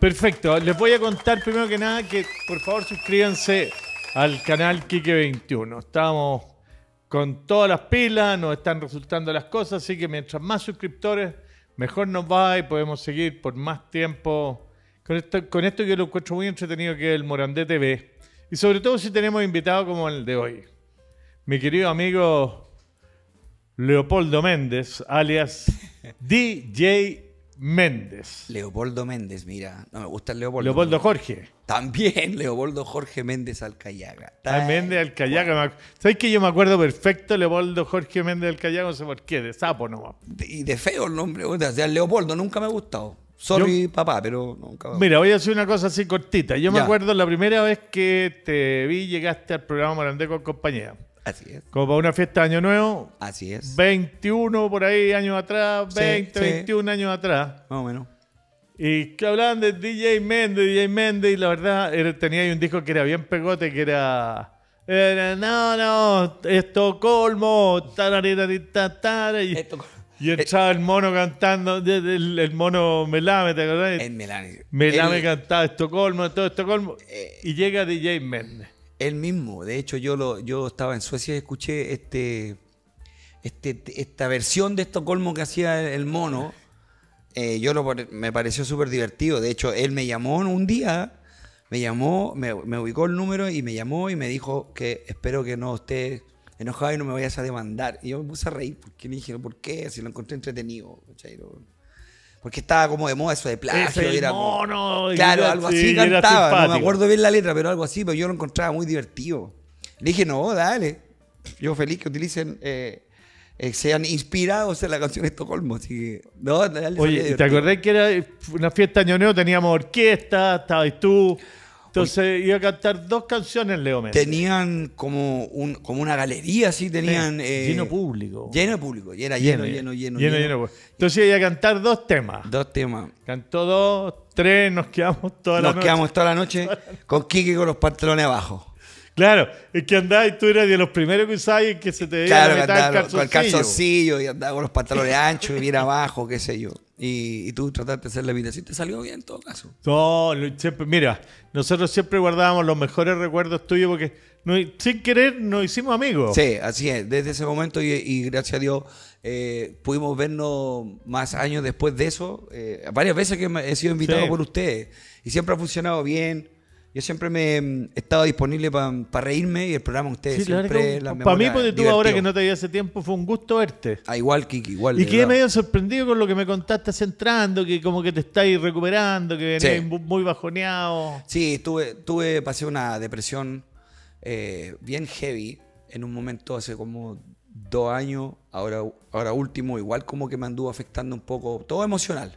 Perfecto, les voy a contar primero que nada que por favor suscríbanse al canal Kike21. Estamos con todas las pilas, nos están resultando las cosas, así que mientras más suscriptores, mejor nos va y podemos seguir por más tiempo con esto, que lo encuentro muy entretenido que es el Morandé TV. Y sobre todo si tenemos invitados como el de hoy. Mi querido amigo Leopoldo Méndez, alias DJ Méndez. Leopoldo Méndez, mira, no me gusta el Leopoldo. Leopoldo Jorge. También Leopoldo Jorge Méndez Alcayaga. También ah, de Alcayaga. ¿Sabes que yo me acuerdo perfecto Leopoldo Jorge Méndez Alcayaga? No sé por qué, de sapo nomás. Y de feo el nombre. O sea, Leopoldo nunca me ha gustado. Sorry, papá, pero nunca. mira, voy a hacer una cosa así cortita. Yo me acuerdo la primera vez que te vi, llegaste al programa Morandé con compañía. Así es. Como para una fiesta de Año Nuevo. Así es. 21 por ahí años atrás, 20, 21 años atrás. Más o menos. Y que hablaban de DJ Mende, DJ Mende y la verdad tenía ahí un disco que era bien pegote, que era... no, no, Estocolmo, tararita, y, y entraba el mono cantando, el, mono Melame, ¿te acordás? El Melame. Melame cantaba Estocolmo, todo Estocolmo, eh. y llega DJ Méndez. Él mismo. De hecho, yo, lo, yo estaba en Suecia y escuché este, este esta versión de Estocolmo que hacía el, mono. Eh, yo lo, me pareció súper divertido. De hecho, él me llamó un día, me llamó, me, ubicó el número y me llamó y me dijo que espero que no esté enojado y no me vayas a demandar. Y yo me puse a reír porque me dije, ¿por qué? Si lo encontré entretenido. Chairo. Porque estaba como de moda eso de plagio. claro, algo así cantaba. No me acuerdo bien la letra, pero algo así, pero yo lo encontraba muy divertido. Le dije, no, dale. Yo feliz que utilicen, eh, eh, sean inspirados en la canción de Estocolmo. Así que, no, Oye, ¿te acordás que era una fiesta año nuevo? Teníamos orquesta, estabas tú. Entonces iba a cantar dos canciones Leo Messi. Tenían como, una galería así, tenían... Eh, lleno público. Lleno público, y era lleno, lleno, lleno. lleno, lleno, Entonces iba a cantar dos temas. Dos temas. Cantó dos, tres, nos quedamos toda la noche. Nos quedamos toda la noche con Kiki con los pantalones abajo. Claro, es que andabas y tú eras de los primeros que usabas y que se te veía claro, con el calzoncillo y andaba con los pantalones anchos y bien abajo, qué sé yo. Y, tú trataste de hacer la vida. Sí, te salió bien en todo caso. No, mira, nosotros siempre guardábamos los mejores recuerdos tuyos porque sin querer nos hicimos amigos. Sí, así es. Desde ese momento y, gracias a Dios eh, pudimos vernos más años después de eso. Eh, varias veces que he sido invitado por ustedes y siempre ha funcionado bien. Yo siempre me mm, estado disponible para reírme y el programa ustedes siempre Para mí, porque tú ahora que no te vi hace tiempo, fue un gusto verte. Ah, igual, Kiki, igual. Y quedé medio sorprendido con lo que me contaste centrando entrando, que como que te estáis recuperando, que muy bajoneado. Sí, tuve, tuve, pasé una depresión eh, bien heavy en un momento hace como dos años, ahora, ahora último, igual como que me anduvo afectando un poco, todo emocional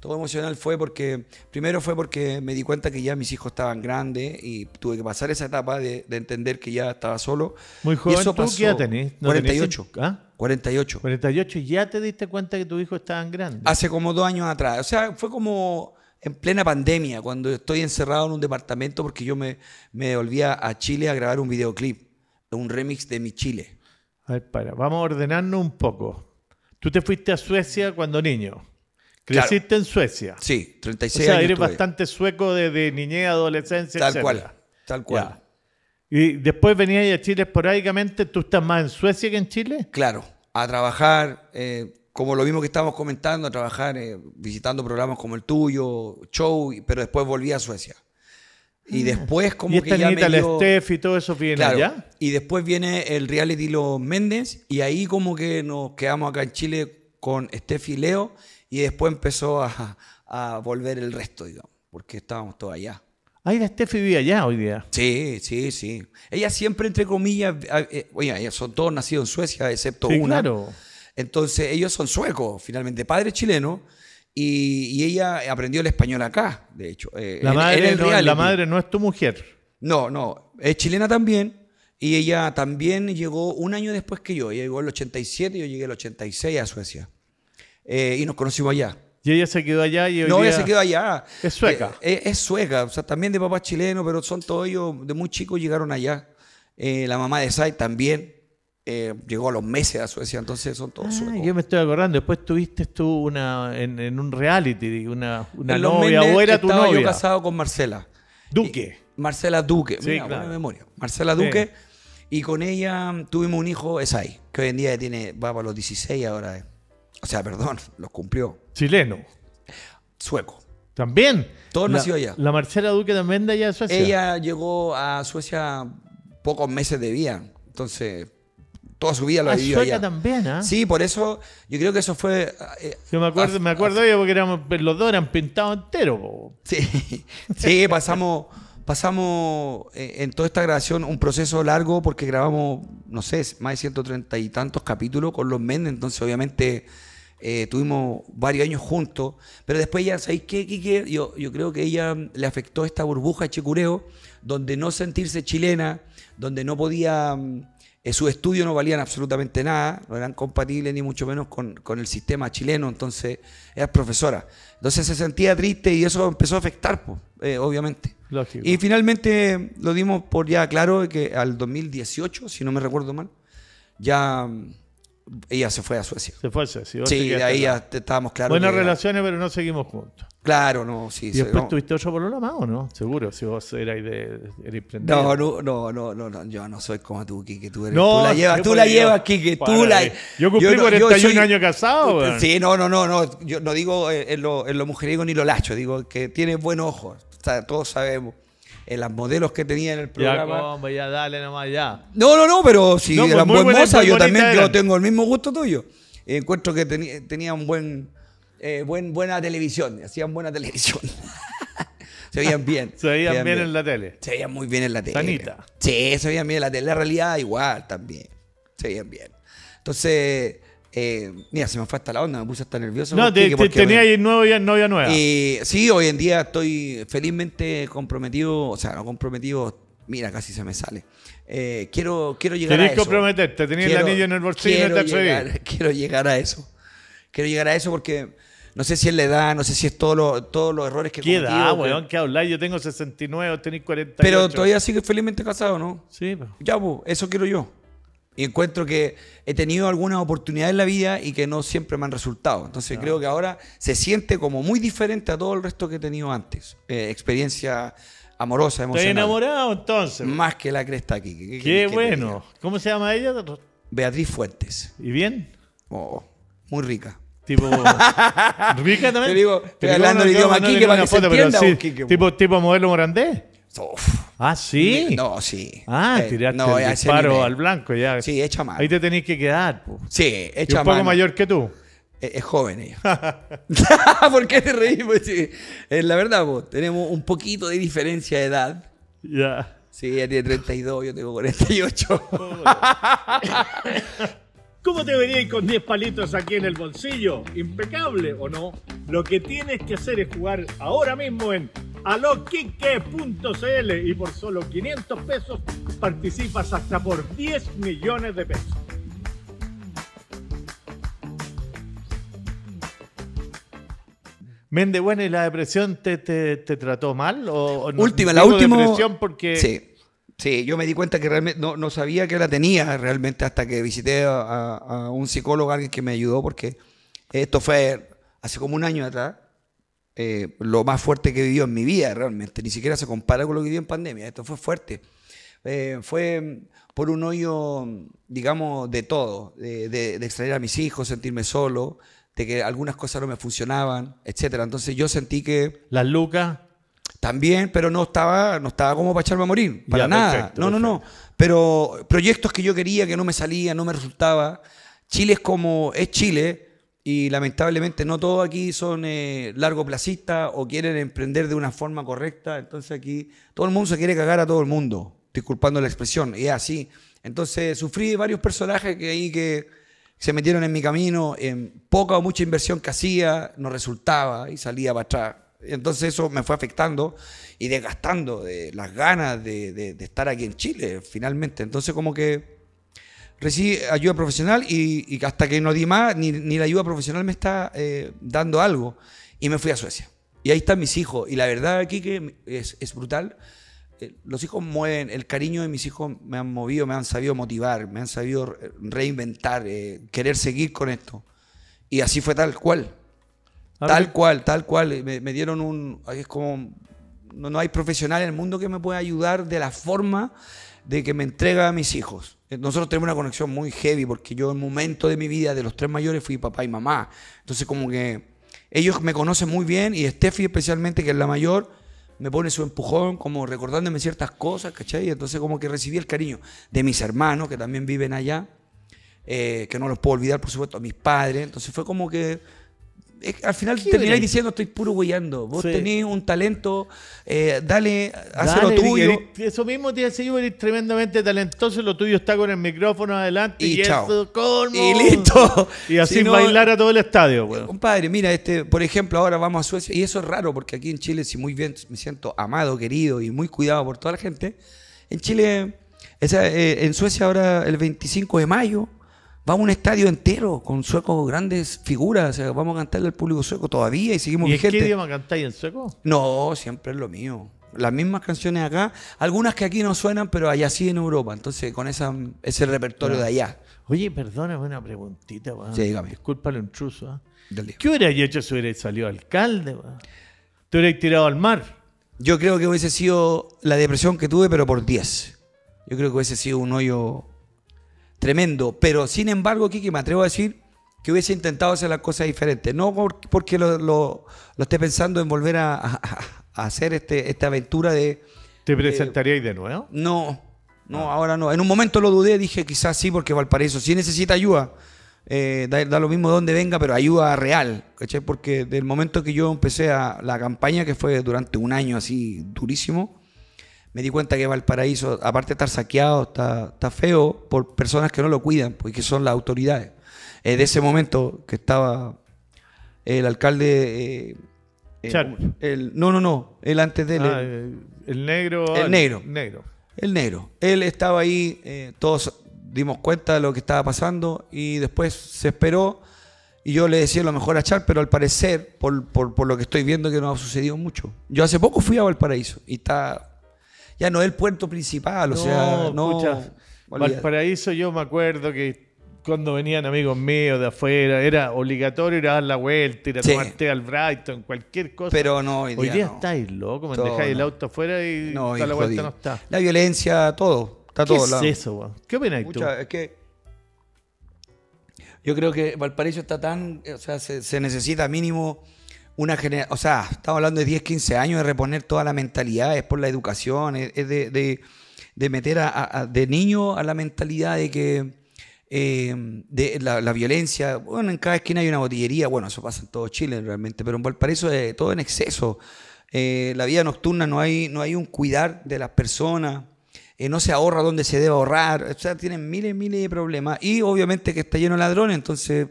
todo emocional fue porque, primero fue porque me di cuenta que ya mis hijos estaban grandes y tuve que pasar esa etapa de, entender que ya estaba solo. Muy joven, y ¿tú qué edad tenés? 48. ¿ah? 48. 48, ¿ya te diste cuenta que tus hijos estaban grandes? Hace como dos años atrás. O sea, fue como en plena pandemia, cuando estoy encerrado en un departamento porque yo me, me volvía a Chile a grabar un videoclip, un remix de mi Chile. A ver, para, vamos a ordenarnos un poco. Tú te fuiste a Suecia cuando niño. Creciste en Suecia. Sí, 36 años. O sea, eres bastante sueco desde niñez, adolescencia, Tal cual, tal cual. Y después venía a Chile esporádicamente. ¿Tú estás más en Suecia que en Chile? Claro, a trabajar, eh, como lo mismo que estábamos comentando, a trabajar eh, visitando programas como el tuyo, show, pero después volví a Suecia. Y ah. después como ¿Y esta que ya me Steph y todo eso viene Y después viene el reality Los Méndez y ahí como que nos quedamos acá en Chile con Steph y Leo y después empezó a, volver el resto, digamos, porque estábamos todos allá. Ay, ah, la Steffi vivía allá hoy día. Sí, sí, sí. Ella siempre, entre comillas, eh, oye, son todos nacidos en Suecia, excepto sí, Entonces, ellos son suecos, finalmente, padre chileno, y, ella aprendió el español acá, de hecho. Eh, la, madre, no, es tu mujer. No, no, es chilena también, y ella también llegó un año después que yo. Ella llegó el 87, yo llegué el 86 a Suecia. Eh, y nos conocimos allá. Y ella se quedó allá y No, ella se quedó allá. Es sueca. Eh, eh, es, sueca, o sea, también de papá chileno, pero son todos ellos, de muy chicos llegaron allá. la mamá de Sai también llegó a los meses a Suecia, entonces son todos ah, suecos. Yo me estoy acordando, después tuviste tú una, en, un reality, una, novia, o era tu novia. Yo casado con Marcela. Duque. Marcela Duque, sí, mira, claro. memoria. Marcela Duque, y con ella tuvimos un hijo, Sai, que hoy en día tiene, va para los 16 ahora. O sea, perdón, los cumplió. Chileno. Sueco. También. Todos nació allá. La Marcela Duque también de allá de Suecia. Ella llegó a Suecia pocos meses de vida. Entonces, toda su vida lo ah, ha vivido allá. también, ¿ah? Sí, por eso yo creo que eso fue. Eh, yo me acuerdo, me acuerdo yo porque los dos eran pintados enteros. Sí, sí, pasamos pasamos eh, en toda esta grabación un proceso largo porque grabamos, no sé, más de 130 y tantos capítulos con los Mendes, entonces obviamente eh, tuvimos varios años juntos, pero después ya, ¿sabéis qué, Kike? Yo, creo que ella le afectó esta burbuja de chicureo, donde no sentirse chilena, donde no podía... Mm, eh, sus estudios no valían absolutamente nada, no eran compatibles ni mucho menos con, el sistema chileno, entonces era profesora. Entonces se sentía triste y eso empezó a afectar, pues, obviamente. Y finalmente lo dimos por ya claro que al 2018, si no me recuerdo mal, ya mm, ella se fue a Suecia. Se fue a Suecia. Sí, ahí estábamos claros. Buenas relaciones, pero no seguimos juntos. Claro, no, sí. Y después no. tuviste otro problema, más, ¿o no? Seguro, si vos eras de no, no, no, no, no, no, yo no soy como tú, que Tú, eres, no, tú la llevas, tú la llevas, que Tú la, yo cumplí yo, 41 años casado. Sí, no, no, no, no. Yo no digo en lo, en lo mujeriego ni lo lacho, digo que tiene buen ojo todos sabemos. En eh, las modelos que tenía en el programa. Ya, ya, dale nomás, ya. No, no, no, pero si pues, eran yo también yo tengo el mismo gusto tuyo. Encuentro que tenía un eh, buen, buena televisión, hacían buena televisión. se veían bien. se veían, bien, en la tele. Se veían muy bien en la tele. Sanita. Sí, se veían bien en la tele. La realidad igual también. Se veían bien. Entonces, eh, mira, se me fue hasta la onda, me puse hasta nervioso. No, te, tenía ahí novia, novia nueva. sí, hoy en día estoy felizmente comprometido, o sea, no comprometido, mira, casi se me sale. Eh, quiero, quiero llegar Tenés a eso. Tenés que comprometerte, tenías el anillo en el bolsillo quiero, llegar, quiero llegar a eso. Quiero llegar a eso porque no sé si es la edad, no sé si es todos los todos los errores que he cometido. ¿Qué edad, weón? ¿Qué hablar? Yo tengo 69, tenés 48. Pero todavía sigues felizmente casado, ¿no? Sí. pero Ya, eso quiero yo. Y encuentro que he tenido algunas oportunidades en la vida y que no siempre me han resultado. Entonces creo que ahora se siente como muy diferente a todo el resto que he tenido antes. Eh, experiencia amorosa, emocional. enamorado entonces? Más que la cresta aquí. Qué bueno. ¿Cómo se llama ella? Beatriz Fuentes. ¿Y bien? Oh, muy rica. Tipo. ¿Rica también? Te digo, estoy hablando el idioma aquí para que entienda. tipo, tipo modelo morandés. Ah, sí. No, sí. Ah, eh, tiraste el disparo al blanco ya. Sí, echa mal, Ahí te tenés que quedar. Sí, hecha mal, un poco mayor que tú. Eh, es, joven ella. ¿Por qué te reís? Pues eh, la verdad, tenemos un poquito de diferencia de edad. Ya. Sí, ella tiene 32, yo tengo 48. ¿Cómo te veríais con 10 palitos aquí en el bolsillo? ¿Impecable o no? Lo que tienes que hacer es jugar ahora mismo en aloquique.cl y por solo 500 pesos participas hasta por 10 millones de pesos. Mende, bueno, ¿y la depresión te, trató mal? ¿O, última, la última. depresión porque sí. Sí, yo me di cuenta que realmente no, sabía que la tenía realmente hasta que visité a, un psicólogo, alguien que me ayudó, porque esto fue hace como un año atrás, eh, lo más fuerte que he en mi vida realmente, ni siquiera se compara con lo que viví en pandemia, esto fue fuerte. Eh, fue por un hoyo, digamos, de todo, de, extraer a mis hijos, sentirme solo, de que algunas cosas no me funcionaban, etcétera. Entonces yo sentí que... Las lucas también, pero no estaba, no estaba como para echarme a morir, para nada. no, no, no. Pero proyectos que yo quería, que no me salía, no me resultaba. Chile es como, es Chile, y lamentablemente no todos aquí son eh, largoplacistas o quieren emprender de una forma correcta. Entonces aquí todo el mundo se quiere cagar a todo el mundo, disculpando la expresión, y es así. Entonces sufrí varios personajes que ahí que se metieron en mi camino, en poca o mucha inversión que hacía, no resultaba y salía para atrás. Entonces eso me fue afectando y desgastando de eh, las ganas de, estar aquí en Chile, finalmente. Entonces como que recibí ayuda profesional y, hasta que no di más, ni, la ayuda profesional me está eh, dando algo. Y me fui a Suecia. Y ahí están mis hijos. Y la verdad aquí que es, brutal. Eh, los hijos mueven, el cariño de mis hijos me han movido, me han sabido motivar, me han sabido reinventar, querer seguir con esto. Y así fue tal cual tal cual, tal cual. Eh, me, dieron un. Es como. No, hay profesional en el mundo que me pueda ayudar de la forma de que me entrega a mis hijos. Eh, nosotros tenemos una conexión muy heavy porque yo en un momento de mi vida de los tres mayores fui papá y mamá. Entonces como que ellos me conocen muy bien y Steffi especialmente, que es la mayor, me pone su empujón como recordándome ciertas cosas, ¿cachai? Entonces como que recibí el cariño de mis hermanos que también viven allá, eh, que no los puedo olvidar por supuesto, a mis padres. Entonces fue como que eh, al final termináis diciendo estoy puro huellando. Vos tenéis tenés un talento, eh, dale, haz lo tuyo. eso mismo te hace yo, eres tremendamente talentoso, lo tuyo está con el micrófono adelante y, chao. y listo. Y así bailar a todo el estadio. Bueno. Eh, compadre, mira, este, por ejemplo, ahora vamos a Suecia, y eso es raro porque aquí en Chile, si muy bien me siento amado, querido y muy cuidado por toda la gente, en Chile, en Suecia ahora el 25 de mayo Vamos a un estadio entero con suecos grandes figuras. vamos a cantarle al público sueco todavía y seguimos ¿Y qué idioma cantáis en sueco? No, siempre es lo mío. Las mismas canciones acá, algunas que aquí no suenan, pero allá sí en Europa. Entonces, con ese repertorio de allá. Oye, perdóname una preguntita, weón. Sí, dígame. Disculpa lo intruso. ¿ah? ¿Qué hubiera hecho si hubiera salido alcalde, weón? Te hubiera tirado al mar. Yo creo que hubiese sido la depresión que tuve, pero por 10. Yo creo que hubiese sido un hoyo tremendo. Pero sin embargo, Kiki, me atrevo a decir que hubiese intentado hacer las cosas diferentes. No porque lo, esté pensando en volver a, hacer este, esta aventura de... ¿Te presentaría de, nuevo? No, no, ah. ahora no. En un momento lo dudé, dije quizás sí, porque Valparaíso sí necesita ayuda. Eh, da, lo mismo donde venga, pero ayuda real, Porque del momento que yo empecé a la campaña, que fue durante un año así durísimo, me di cuenta que Valparaíso, aparte de estar saqueado, está, feo por personas que no lo cuidan, porque pues, son las autoridades. Eh, de ese momento que estaba el alcalde... Eh, eh, no, no, no, el antes de él. Ah, el, negro. El negro. El negro. Él estaba ahí, eh, todos dimos cuenta de lo que estaba pasando y después se esperó y yo le decía lo mejor a Char, pero al parecer, por, por, lo que estoy viendo que no ha sucedido mucho. Yo hace poco fui a Valparaíso y está ya no es el puerto principal, o sea, no. Escucha, Valparaíso yo me acuerdo que cuando venían amigos míos de afuera, era obligatorio ir a dar la vuelta, ir a tomarte al Brighton, cualquier cosa. Pero no, hoy día, hoy día estáis loco, me dejáis el auto afuera y no, la vuelta no está. La violencia, todo, está todo. es eso, ¿Qué opináis tú? Es que yo creo que Valparaíso está tan, o sea, se necesita mínimo una o sea, estamos hablando de 10, 15 años de reponer toda la mentalidad, es por la educación, es, de, meter a, de niño a la mentalidad de que em, de la, violencia, bueno, en cada esquina hay una botillería, bueno, eso pasa en todo Chile realmente, pero en Valparaíso es eh, todo en exceso. Eh, la vida nocturna no hay, no hay un cuidar de las personas, eh, no se ahorra donde se debe ahorrar, o sea, tienen miles y miles de problemas. Y obviamente que está lleno de ladrones, entonces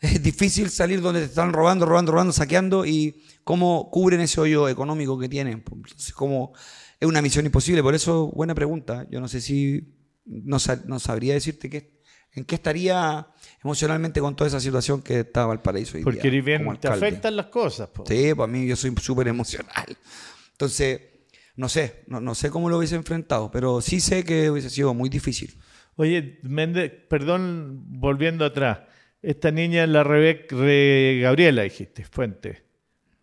es difícil salir donde te están robando, robando, robando, saqueando y cómo cubren ese hoyo económico que tienen. Entonces, cómo es una misión imposible. Por eso, buena pregunta. Yo no sé si, no, sabría decirte qué, en qué estaría emocionalmente con toda esa situación que estaba el paraíso. Porque bien, te afectan las cosas. Sí, para pues, mí yo soy súper emocional. Entonces, no sé, no, no sé cómo lo hubiese enfrentado, pero sí sé que hubiese sido muy difícil. Oye, Méndez, perdón, volviendo atrás. Esta niña es la Rebeca Gabriela, dijiste, Fuente.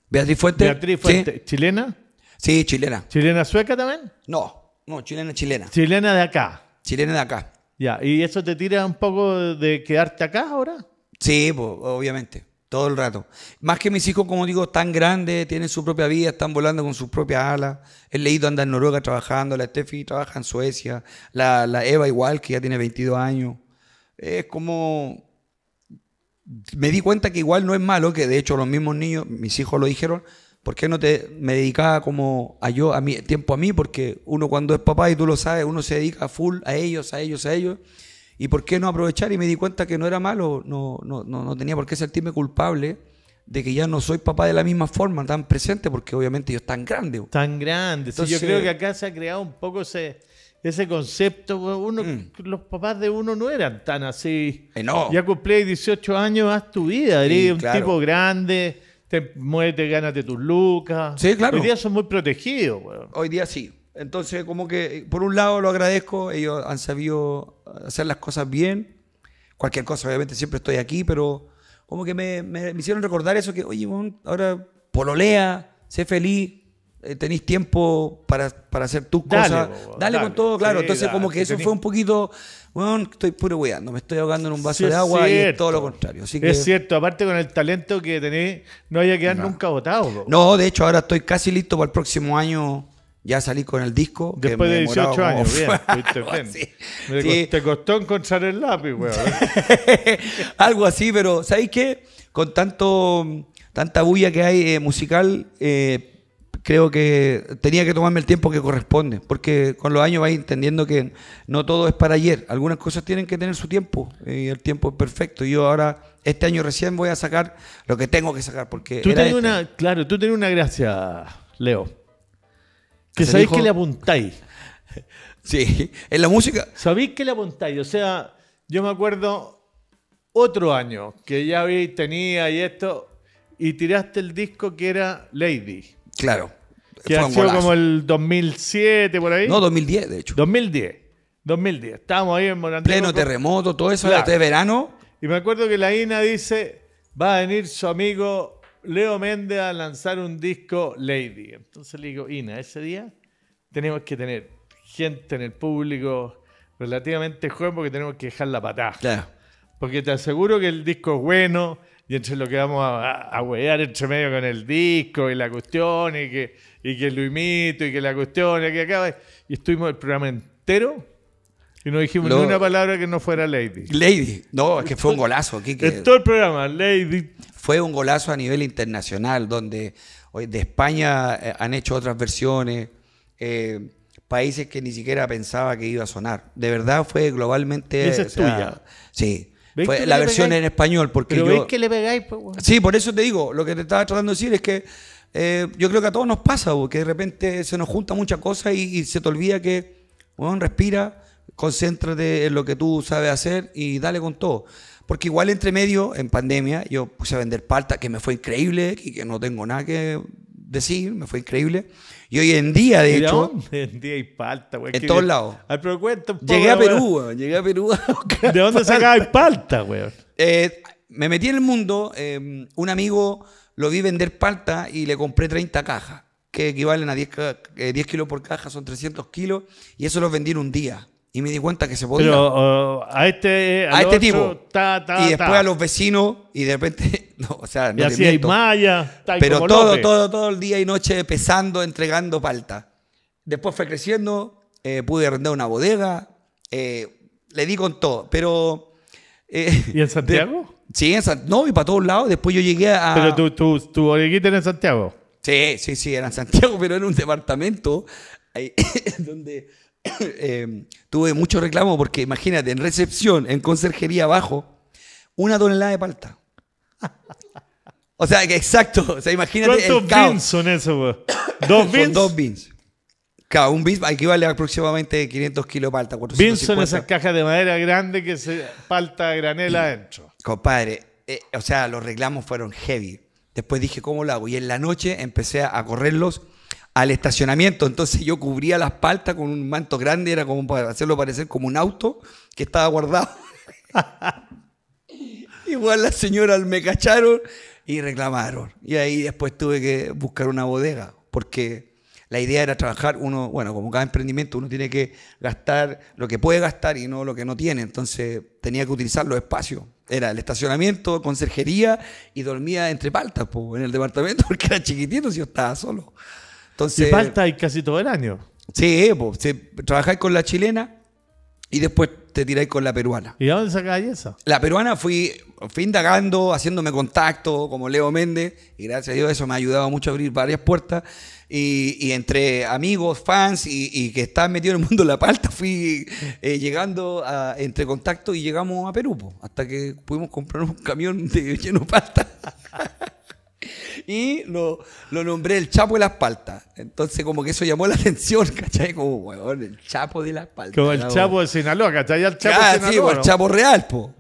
Beatriz Fuente. Beatriz Fuente, ¿Sí? ¿chilena? chilena. ¿Chilena sueca también? No, no, chilena, chilena. Chilena de acá. Chilena de acá. Ya, ¿y eso te tira un poco de quedarte acá ahora? Sí, obviamente, todo el rato. Más que mis hijos, como digo, están grandes, tienen su propia vida, están volando con sus propias alas. El leído anda en Noruega trabajando, la Estefi trabaja en Suecia, la, la Eva igual, que ya tiene 22 años. Es como me di cuenta que igual no es malo, que de hecho los mismos niños, mis hijos lo dijeron, ¿por qué no te me dedicaba como a yo, a mi tiempo a mí? Porque uno cuando es papá y tú lo sabes, uno se dedica full a ellos, a ellos, a ellos. ¿Y por qué no aprovechar? Y me di cuenta que no era malo, no, no, no, tenía por qué sentirme culpable de que ya no soy papá de la misma forma, tan presente, porque obviamente yo tan grande. Tan grande. Entonces, yo creo que acá se ha creado un poco ese ese concepto, mm. los papás de uno no eran tan así. Eh, ya cumplí 18 años, haz tu vida, un tipo grande, te ganas de tus lucas. Sí, claro. Hoy día son muy protegidos. Hoy día sí. Entonces, como que, por un lado lo agradezco, ellos han sabido hacer las cosas bien. Cualquier cosa, obviamente, siempre estoy aquí, pero como que me, me hicieron recordar eso que, oye, ahora pololea, sé feliz, eh, tenéis tiempo para, hacer tus cosas. Dale, con todo, claro. Entonces, como que eso fue un poquito, bueno, estoy puro weando, me estoy ahogando en un vaso de agua y todo lo contrario. Es cierto, aparte con el talento que tenéis, no haya quedado nunca votado. No, de hecho, ahora estoy casi listo para el próximo año. Ya salí con el disco. Después de 18 años, bien. Te costó encontrar el lápiz, weón. Algo así, pero ¿sabéis qué? Con tanto, tanta bulla que hay eh, musical, eh, creo que tenía que tomarme el tiempo que corresponde, porque con los años vais entendiendo que no todo es para ayer, algunas cosas tienen que tener su tiempo y eh, el tiempo es perfecto. Yo ahora, este año recién voy a sacar lo que tengo que sacar, porque... Tú este. una, claro, tú tenés una gracia, Leo, que sabéis que le apuntáis. sí, en la música... Sabéis que le apuntáis, o sea, yo me acuerdo otro año que ya vi, tenía y esto, y tiraste el disco que era Lady. Claro. Que ha sido como el 2007, por ahí. No, 2010, de hecho. 2010. 2010. Estábamos ahí en Morantino. Pleno terremoto, todo eso, de este verano. Y me acuerdo que la INA dice, va a venir su amigo Leo Méndez a lanzar un disco Lady. Entonces le digo, INA, ese día tenemos que tener gente en el público relativamente joven porque tenemos que dejar la patada. Claro. Porque te aseguro que el disco es bueno y entre lo que vamos a, a, entre medio con el disco y la cuestión y que y que lo imito y que la cuestión y que acaba. Y estuvimos el programa entero y no dijimos ni una palabra que no fuera Lady. Lady, no, es que fue un golazo. aquí. todo el programa, Lady. Fue un golazo a nivel internacional, donde de España eh, han hecho otras versiones, eh, países que ni siquiera pensaba que iba a sonar. De verdad fue globalmente... es Sí. Fue la versión en español, porque Pero que le pegáis? Pues, sí, por eso te digo, lo que te estaba tratando de decir es que eh, yo creo que a todos nos pasa, porque de repente se nos junta muchas cosas y, se te olvida que, bueno, respira, concéntrate en lo que tú sabes hacer y dale con todo. Porque igual entre medio, en pandemia, yo puse a vender palta, que me fue increíble, y que no tengo nada que decir, me fue increíble. Y hoy en día, de hecho. ¿Hoy En día hay palta, güey. En todos lados. Llegué a Perú, Llegué a Perú. ¿De dónde sacaba palta, güey? Eh, me metí en el mundo. Eh, un amigo lo vi vender palta y le compré 30 cajas, que equivalen a 10, eh, kilos por caja, son 300 kilos, y eso lo vendí en un día. Y me di cuenta que se podía. Pero oh, a este, a este tipo. y después a los vecinos, y de repente. o sea, no y así hay malla, Pero todo, todo, todo el día y noche pesando, entregando palta. Después fue creciendo, eh, pude arrendar una bodega, eh, le di con todo. Pero. ¿Y en Santiago? Sí, en San... no, y para todos lados. Después yo llegué a. Pero tu, tú, tu era en Santiago. Sí, sí, sí, era en Santiago, pero era un departamento donde eh, tuve mucho reclamo porque imagínate, en recepción, en conserjería abajo, una tonelada de palta. O sea, que exacto. O sea, imagínate. ¿Cuántos beans son esos, Dos beans. Son dos beans. Claro, un bis aquí vale aproximadamente 500 kilos de palta. 450. esas cajas de madera grande que se palta granela adentro. Compadre, eh, o sea, los reclamos fueron heavy. Después dije, ¿cómo lo hago? Y en la noche empecé a correrlos al estacionamiento. Entonces yo cubría las paltas con un manto grande, era como para hacerlo parecer como un auto que estaba guardado. Igual las señoras me cacharon y reclamaron. Y ahí después tuve que buscar una bodega, porque la idea era trabajar uno, bueno, como cada emprendimiento, uno tiene que gastar lo que puede gastar y no lo que no tiene. Entonces tenía que utilizar los espacios. Era el estacionamiento, conserjería y dormía entre paltas en el departamento porque era chiquitito si yo estaba solo. Entonces, y hay casi todo el año. Sí, pues, trabajáis con la chilena y después te tiráis con la peruana. ¿Y a dónde sacáis eso? La peruana fui, fui indagando, haciéndome contacto como Leo Méndez, y gracias a Dios eso me ha ayudado mucho a abrir varias puertas y, entre amigos, fans y, que estaban metidos en el mundo de la palta, fui eh, llegando entre contactos y llegamos a Perú, hasta que pudimos comprar un camión de lleno de palta. y lo, lo, nombré el Chapo de las Paltas. Entonces, como que eso llamó la atención, ¿cachai? Como, el Chapo de las Paltas. Como el Chapo de Sinaloa, ¿cachai? El Chapo ah, sí, pues, el Chapo real, po.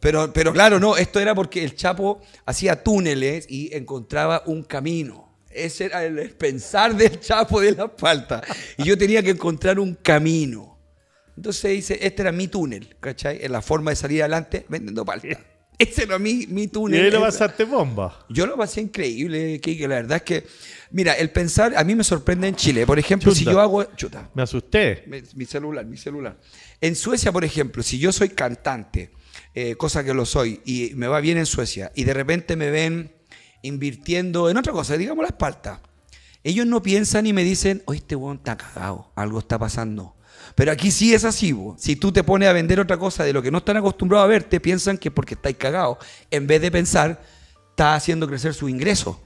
Pero, pero claro, no, esto era porque el Chapo hacía túneles y encontraba un camino. Ese era el pensar del Chapo de la falta Y yo tenía que encontrar un camino. Entonces dice, este era mi túnel, ¿cachai? En la forma de salir adelante vendiendo palta. Este era mi, mi túnel. Y él lo pasaste bomba. Yo lo pasé increíble, que La verdad es que, mira, el pensar, a mí me sorprende en Chile. Por ejemplo, si yo hago. Chuta. Me asusté. Mi, celular, mi celular. En Suecia, por ejemplo, si yo soy cantante, eh, cosa que lo soy, y me va bien en Suecia, y de repente me ven invirtiendo en otra cosa, digamos la espalda. Ellos no piensan y me dicen, oye, este weón está cagado, algo está pasando. Pero aquí sí es así, si tú te pones a vender otra cosa de lo que no están acostumbrados a verte, piensan que porque estáis cagado. en vez de pensar, está haciendo crecer su ingreso.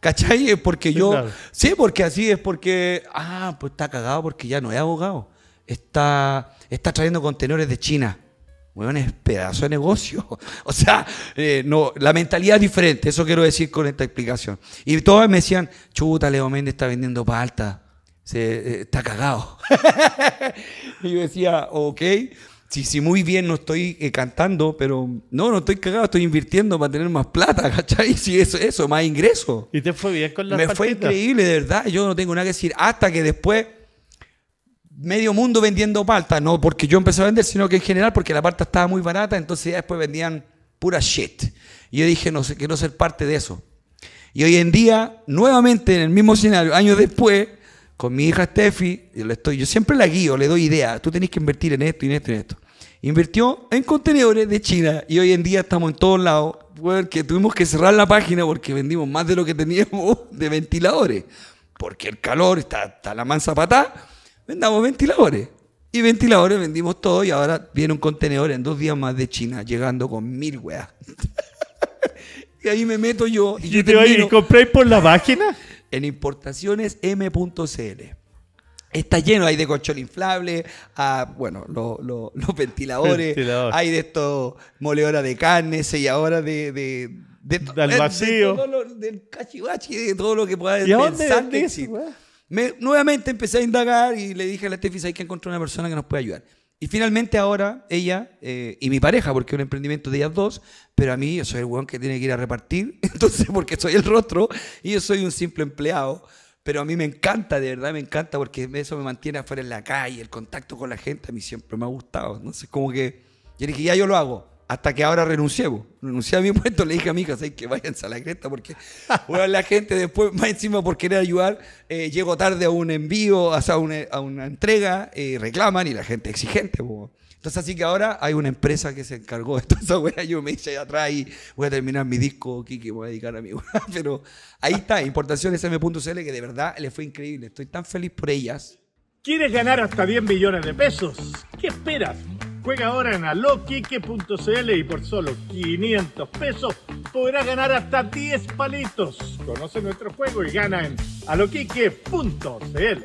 ¿Cachai? porque yo... Sí, porque así es porque... Ah, pues está cagado porque ya no es abogado. Está, está trayendo contenedores de China. Bueno, es pedazo de negocio. O sea, eh, no, la mentalidad es diferente. Eso quiero decir con esta explicación. Y todos me decían, chuta, Leo Méndez está vendiendo alta, Se, eh, está cagado. y yo decía, ok, si, sí, sí, muy bien no estoy eh, cantando, pero no, no estoy cagado, estoy invirtiendo para tener más plata, ¿cachai? si eso, eso, más ingreso. ¿Y te fue bien con las Me fue increíble, de verdad. Yo no tengo nada que decir. Hasta que después medio mundo vendiendo palta, no porque yo empecé a vender, sino que en general porque la palta estaba muy barata, entonces ya después vendían pura shit. Y yo dije, no sé, quiero ser parte de eso. Y hoy en día, nuevamente en el mismo escenario, años después, con mi hija Steffi, yo, le estoy, yo siempre la guío, le doy idea tú tenés que invertir en esto, en esto, en esto. Invirtió en contenedores de China y hoy en día estamos en todos lados, porque tuvimos que cerrar la página porque vendimos más de lo que teníamos de ventiladores, porque el calor está, está la mansa patada vendamos ventiladores. Y ventiladores vendimos todo y ahora viene un contenedor en dos días más de China, llegando con mil weas. y ahí me meto yo. ¿Y, yo te por la página? En importaciones m.cl. Está lleno, hay de colchón inflable, ah, bueno, los ventiladores, hay de estos moleora de carne, y de, de, de, del eh, vacío, todo lo, del de todo lo que puedas pensar nuevamente empecé a indagar y le dije a la Tefis, hay que encontrar una persona que nos pueda ayudar. Y finalmente ahora ella eh, y mi pareja, porque es un emprendimiento de ellas dos, pero a mí yo soy el hueón que tiene que ir a repartir, entonces porque soy el rostro y yo soy un simple empleado, pero a mí me encanta, de verdad me encanta, porque eso me mantiene afuera en la calle, el contacto con la gente, a mí siempre me ha gustado, no sé como que yo dije, ya yo lo hago, hasta que ahora renuncié, renuncié a mi puesto, le dije a mi hija, que vayan a la cresta? Porque bueno, la gente después, más encima por querer ayudar, eh, llego tarde a un envío, a, una, entrega, eh, reclaman y la gente exigente. Entonces, así que ahora hay una empresa que se encargó de toda esa wea, Yo me hice atrás y voy a terminar mi disco, Kiki, voy a dedicar a mi weá. Pero ahí está, importaciones m.cl, que de verdad le fue increíble. Estoy tan feliz por ellas. ¿Quieres ganar hasta 10 millones de pesos? ¿Qué esperas? Juega ahora en aloquique.cl y por solo 500 pesos podrás ganar hasta 10 palitos. Conoce nuestro juego y gana en aloquique.cl.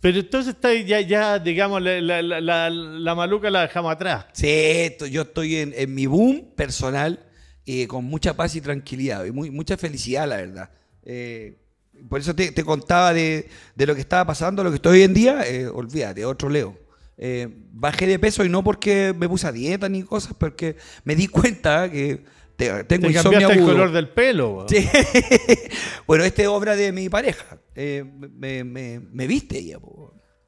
Pero entonces está ya, ya digamos, la, maluca la dejamos atrás. Sí, yo estoy en, mi boom personal y eh, con mucha paz y tranquilidad y mucha felicidad, la verdad. Eh, por eso te, contaba de, lo que estaba pasando, lo que estoy hoy en día, eh, olvídate, otro leo. Eh, bajé de peso y no porque me puse a dieta ni cosas, porque me di cuenta que te, tengo te cambiaste el color del pelo. bueno, esta es obra de mi pareja. Eh, me, viste ella,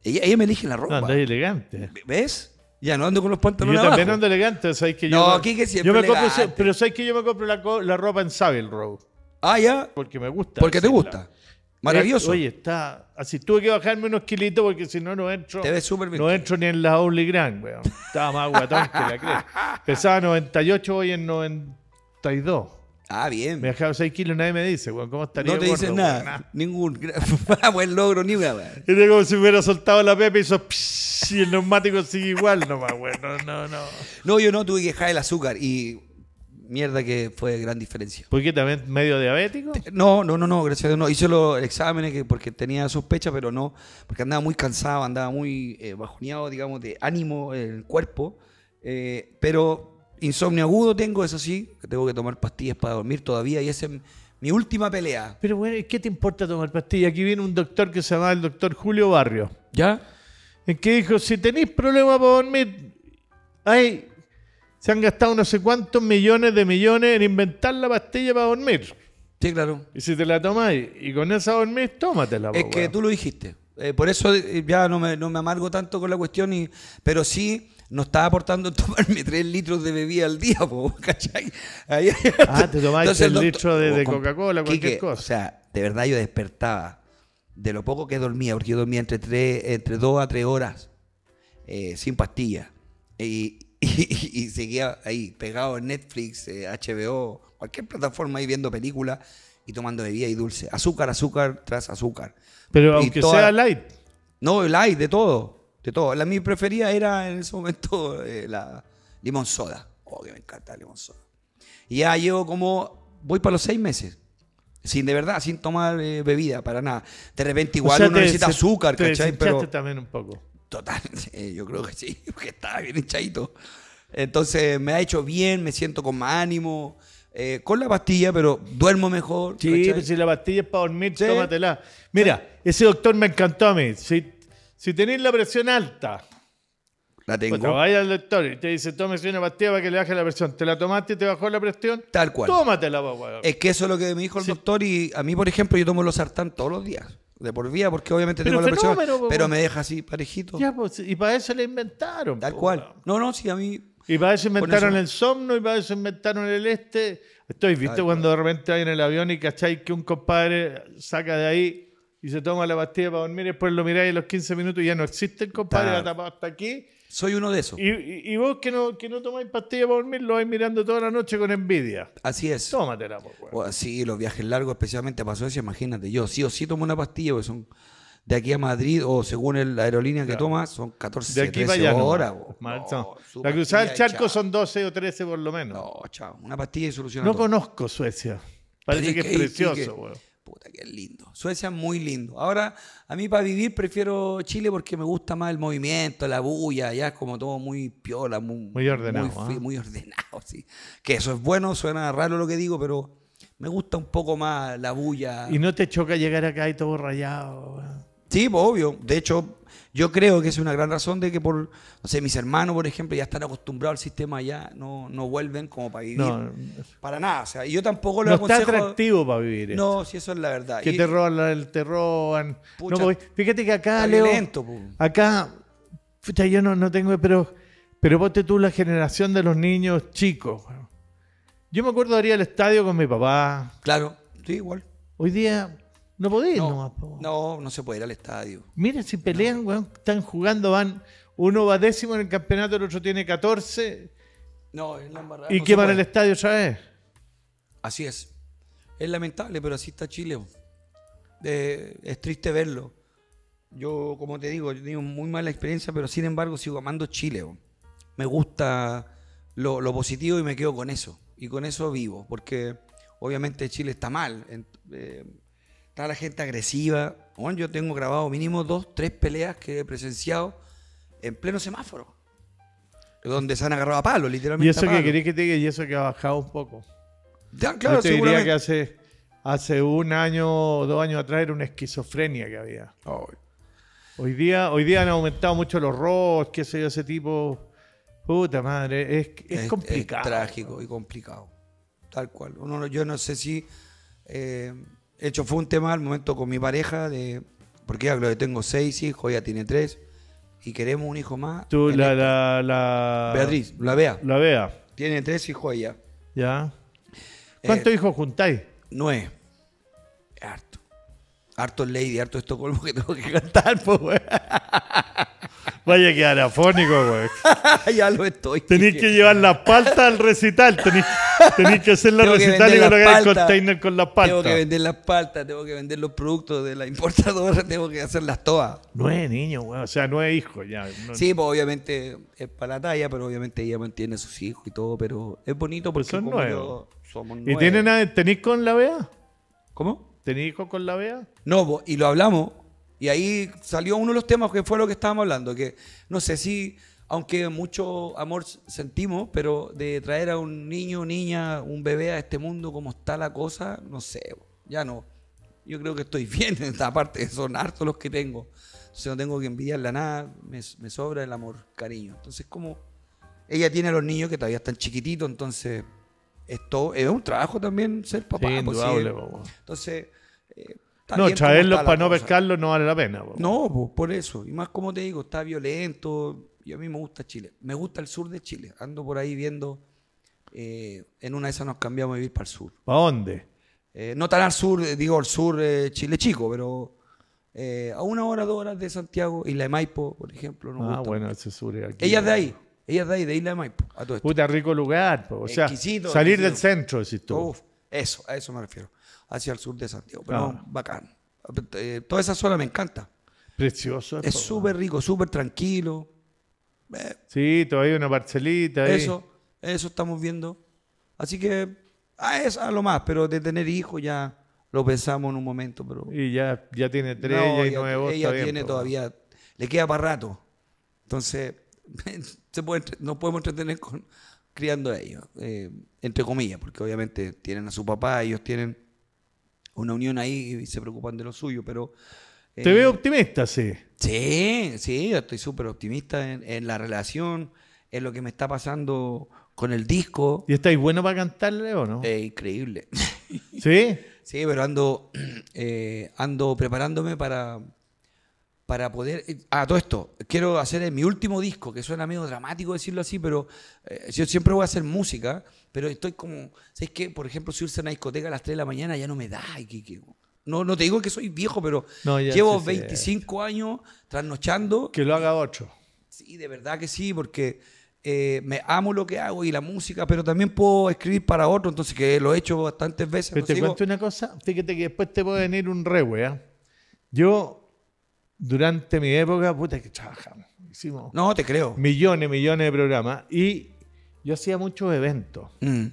ella, me elige la ropa. No, elegante. ¿Ves? Ya no ando con los pantalones. Yo también ando elegante, ¿sabes que yo, no, aquí que siempre yo me compro, Pero sabes que yo me compro la, la ropa en Savile Row. Ah, ya. Porque me gusta. Porque te gusta. Maravilloso. oye, está. Así tuve que bajarme unos kilitos porque si no, no entro. Te súper No entro ni en la Only Grand, weón. Estaba más guatón que la crees. Pesaba 98, hoy en 92. Ah, bien. Me dejaba 6 kilos, nadie me dice, weón. ¿Cómo estaría? No te dicen nada. Ningún. nada. Ningún. Buen logro, ni una, weón. Era como si hubiera soltado la pepe y hizo. si y el neumático sigue igual nomás, weón. No, no, no. No, yo no tuve que dejar el azúcar y mierda que fue gran diferencia. ¿Por qué también medio diabético? No, no, no, no, gracias a Dios no. Hice los exámenes que, porque tenía sospecha, pero no, porque andaba muy cansado, andaba muy eh, bajoneado, digamos, de ánimo el cuerpo. Eh, pero insomnio agudo tengo, eso sí, que tengo que tomar pastillas para dormir todavía y esa es mi última pelea. Pero bueno, ¿qué te importa tomar pastillas? Aquí viene un doctor que se llama el doctor Julio Barrio. ¿Ya? En que dijo, si tenéis problemas para dormir, hay se han gastado no sé cuántos millones de millones en inventar la pastilla para dormir. Sí, claro. Y si te la tomas y, con esa dormís, tómatela. Es que tú lo dijiste. Eh, por eso eh, ya no me, amargo tanto con la cuestión, y, pero sí no estaba aportando tomarme tres litros de bebida al día, po, ¿cachai? ah, te tomás tres litros de, Coca-Cola, cualquier cosa. O sea, de verdad yo despertaba de lo poco que dormía, porque yo dormía entre, tres entre dos a tres horas eh, sin pastilla. Y, y, seguía ahí pegado en Netflix, HBO, eh, cualquier plataforma ahí viendo películas y tomando bebida y dulce. Azúcar, azúcar tras azúcar. Pero aunque sea light. No, light, de todo. De todo. La mi preferida era en ese momento eh, la limón soda. Oh, que me encanta la limón soda. Y ya llevo como, voy para los seis meses. Sin de verdad, sin tomar eh, bebida, para nada. De repente igual uno necesita azúcar, te ¿cachai? Pero, también un poco. Total, yo creo que sí, porque estaba bien hinchadito. Entonces me ha hecho bien, me siento con más ánimo. Eh, con la pastilla, pero duermo mejor. Sí, pero pues si la pastilla es para dormir, tómatela. Mira, ese doctor me encantó a mí. Si, si tenéis la presión alta, la tengo. Cuando vaya al doctor y te dice, tómese una pastilla para que le baje la presión. ¿Te la tomaste y te bajó la presión? Tal cual. Tómatela, papá. Es que eso es lo que me dijo el doctor y a mí, por ejemplo, yo tomo los sartán todos los días de por vía, porque obviamente tengo la pero me deja así parejito. Pues, y para eso le inventaron. Tal cual. No, no, sí, a mí. Y para eso inventaron el somno, y para eso inventaron el este. Estoy, ¿viste? cuando de repente hay en el avión y cacháis que un compadre saca de ahí y se toma la pastilla para dormir, y después lo miráis en los 15 minutos y ya no existe el compadre, ha tapado hasta aquí soy uno de esos. Y, vos que no, que no tomáis pastillas para dormir, lo vais mirando toda la noche con envidia. Así es. Tómatela, pues, weón. Sí, los viajes largos, especialmente para Suecia, imagínate. Yo sí o sí tomo una pastilla, porque son de aquí a Madrid, o según la aerolínea que toma, tomas, son 14 de aquí 13 para allá pues, La cruzada del charco son 12 o 13 por lo menos. No, chao. Una pastilla y solución No conozco Suecia. Parece que, es precioso, weón puta, es lindo. Suecia es muy lindo. Ahora, a mí para vivir prefiero Chile porque me gusta más el movimiento, la bulla, ya es como todo muy piola, muy, muy ordenado. ¿ah? Muy, ordenado, sí. Que eso es bueno, suena raro lo que digo, pero me gusta un poco más la bulla. ¿Y no te choca llegar acá y todo rayado? Sí, obvio. De hecho, yo creo que es una gran razón de que por, no sé, mis hermanos, por ejemplo, ya están acostumbrados al sistema allá, no, no vuelven como para vivir. para nada. O sea, y yo tampoco lo no está atractivo para vivir. No, si eso es la verdad. Que te roban, te roban. fíjate que acá, Leo, acá, yo no, no tengo, pero, pero ponte tú la generación de los niños chicos. Yo me acuerdo de ir al estadio con mi papá. Claro, sí, igual. Hoy día no podés no, No, no se puede ir al estadio. Mira, si pelean, están jugando, van. Uno va décimo en el campeonato, el otro tiene 14. No, es la embarrada. ¿Y qué para el estadio, sabes? Así es. Es lamentable, pero así está Chile. es triste verlo. Yo, como te digo, yo tengo muy mala experiencia, pero sin embargo sigo amando Chile. Me gusta lo, positivo y me quedo con eso. Y con eso vivo, porque obviamente Chile está mal. Eh, está la gente agresiva. Bueno, yo tengo grabado mínimo dos, tres peleas que he presenciado en pleno semáforo. Donde se han agarrado a palo, literalmente. Y eso que querés que te diga, y eso que ha bajado un poco. Ya, claro, yo te diría que hace, hace un año o dos años atrás era una esquizofrenia que había. Hoy día, hoy día han aumentado mucho los robos, qué sé yo, ese tipo. Puta madre, es, es, complicado. Es trágico y complicado. Tal cual. yo no sé si eh, de hecho, fue un tema al momento con mi pareja, de porque ya que tengo seis hijos, ella tiene tres, y queremos un hijo más. Tú, la, la, la, Beatriz, la vea La Bea. Tiene tres hijos ella. Ya. ¿Cuántos eh, hijos juntáis? Nueve. Harto. Harto Lady, harto Estocolmo que tengo que cantar, pues, Vaya que arafónico güey. ya lo estoy. Tenéis que llevar la palta al recital. Tenéis que hacer la recital y colocar el container con la palta. Tengo que vender las paltas, tengo que vender los productos de la importadora, tengo que hacerlas todas. Nueve niños, güey. O sea, nueve hijos ya. sí, pues obviamente es para la talla, pero obviamente ella mantiene a sus hijos y todo, pero es bonito porque son nuevos. somos nueve. ¿Y tenéis con la vea? ¿Cómo? ¿Tenéis hijos con la vea? No, y lo hablamos y ahí salió uno de los temas que fue lo que estábamos hablando, que no sé si, aunque mucho amor sentimos, pero de traer a un niño, niña, un bebé a este mundo, como está la cosa, no sé, ya no. Yo creo que estoy bien en esta parte, son hartos los que tengo. Entonces no tengo que a nada, me, sobra el amor, cariño. Entonces como ella tiene a los niños que todavía están chiquititos, entonces esto es un trabajo también ser papá. Pues, entonces... Eh, no, traerlos para no pescarlos no vale la pena. No, por eso. Y más como te digo, está violento. Y a mí me gusta Chile. Me gusta el sur de Chile. Ando por ahí viendo. Eh, en una de esas nos cambiamos a vivir para el sur. ¿Para dónde? Eh, no tan al sur, eh, digo, al sur eh, Chile chico, pero a una hora, dos horas de Santiago, Isla de Maipo, por ejemplo. ah, bueno, ese sur es aquí. Ella es de ahí. Ella es de ahí, de Isla de Maipo. Puta rico lugar. O sea, salir del centro, decís tú. eso, a eso me refiero hacia el sur de Santiago. Pero bacán. Eh, toda esa zona me encanta. Precioso. Es súper rico, súper tranquilo. Eh, sí, todavía una parcelita. Ahí. Eso, eso estamos viendo. Así que a, ah, a lo más, pero de tener hijos ya lo pensamos en un momento. pero Y ya, ya tiene tres, ya hay nueve. Ella, ella tiene todavía, le queda para rato. Entonces, se nos podemos entretener con, criando a ellos, eh, entre comillas, porque obviamente tienen a su papá, ellos tienen una unión ahí y se preocupan de lo suyo, pero... Te veo eh, optimista, sí. Sí, sí, estoy súper optimista en, la relación, en lo que me está pasando con el disco. ¿Y estáis bueno para cantarle o no? Es eh, increíble. ¿Sí? sí, pero ando, eh, ando preparándome para, para poder... Ah, todo esto, quiero hacer mi último disco, que suena medio dramático decirlo así, pero yo siempre voy a hacer música pero estoy como, ¿sabes qué? Por ejemplo, si irse a una discoteca a las 3 de la mañana ya no me da, No, no te digo que soy viejo, pero llevo 25 años trasnochando. Que lo haga 8. Sí, de verdad que sí, porque eh, me amo lo que hago y la música, pero también puedo escribir para otro, entonces que lo he hecho bastantes veces. Pero te cuento una cosa, fíjate que después te puede venir un re, wea. ¿ah? Yo, durante mi época, puta que trabajamos. Hicimos no, te creo. Millones, millones de programas. Y yo hacía muchos eventos. Mm.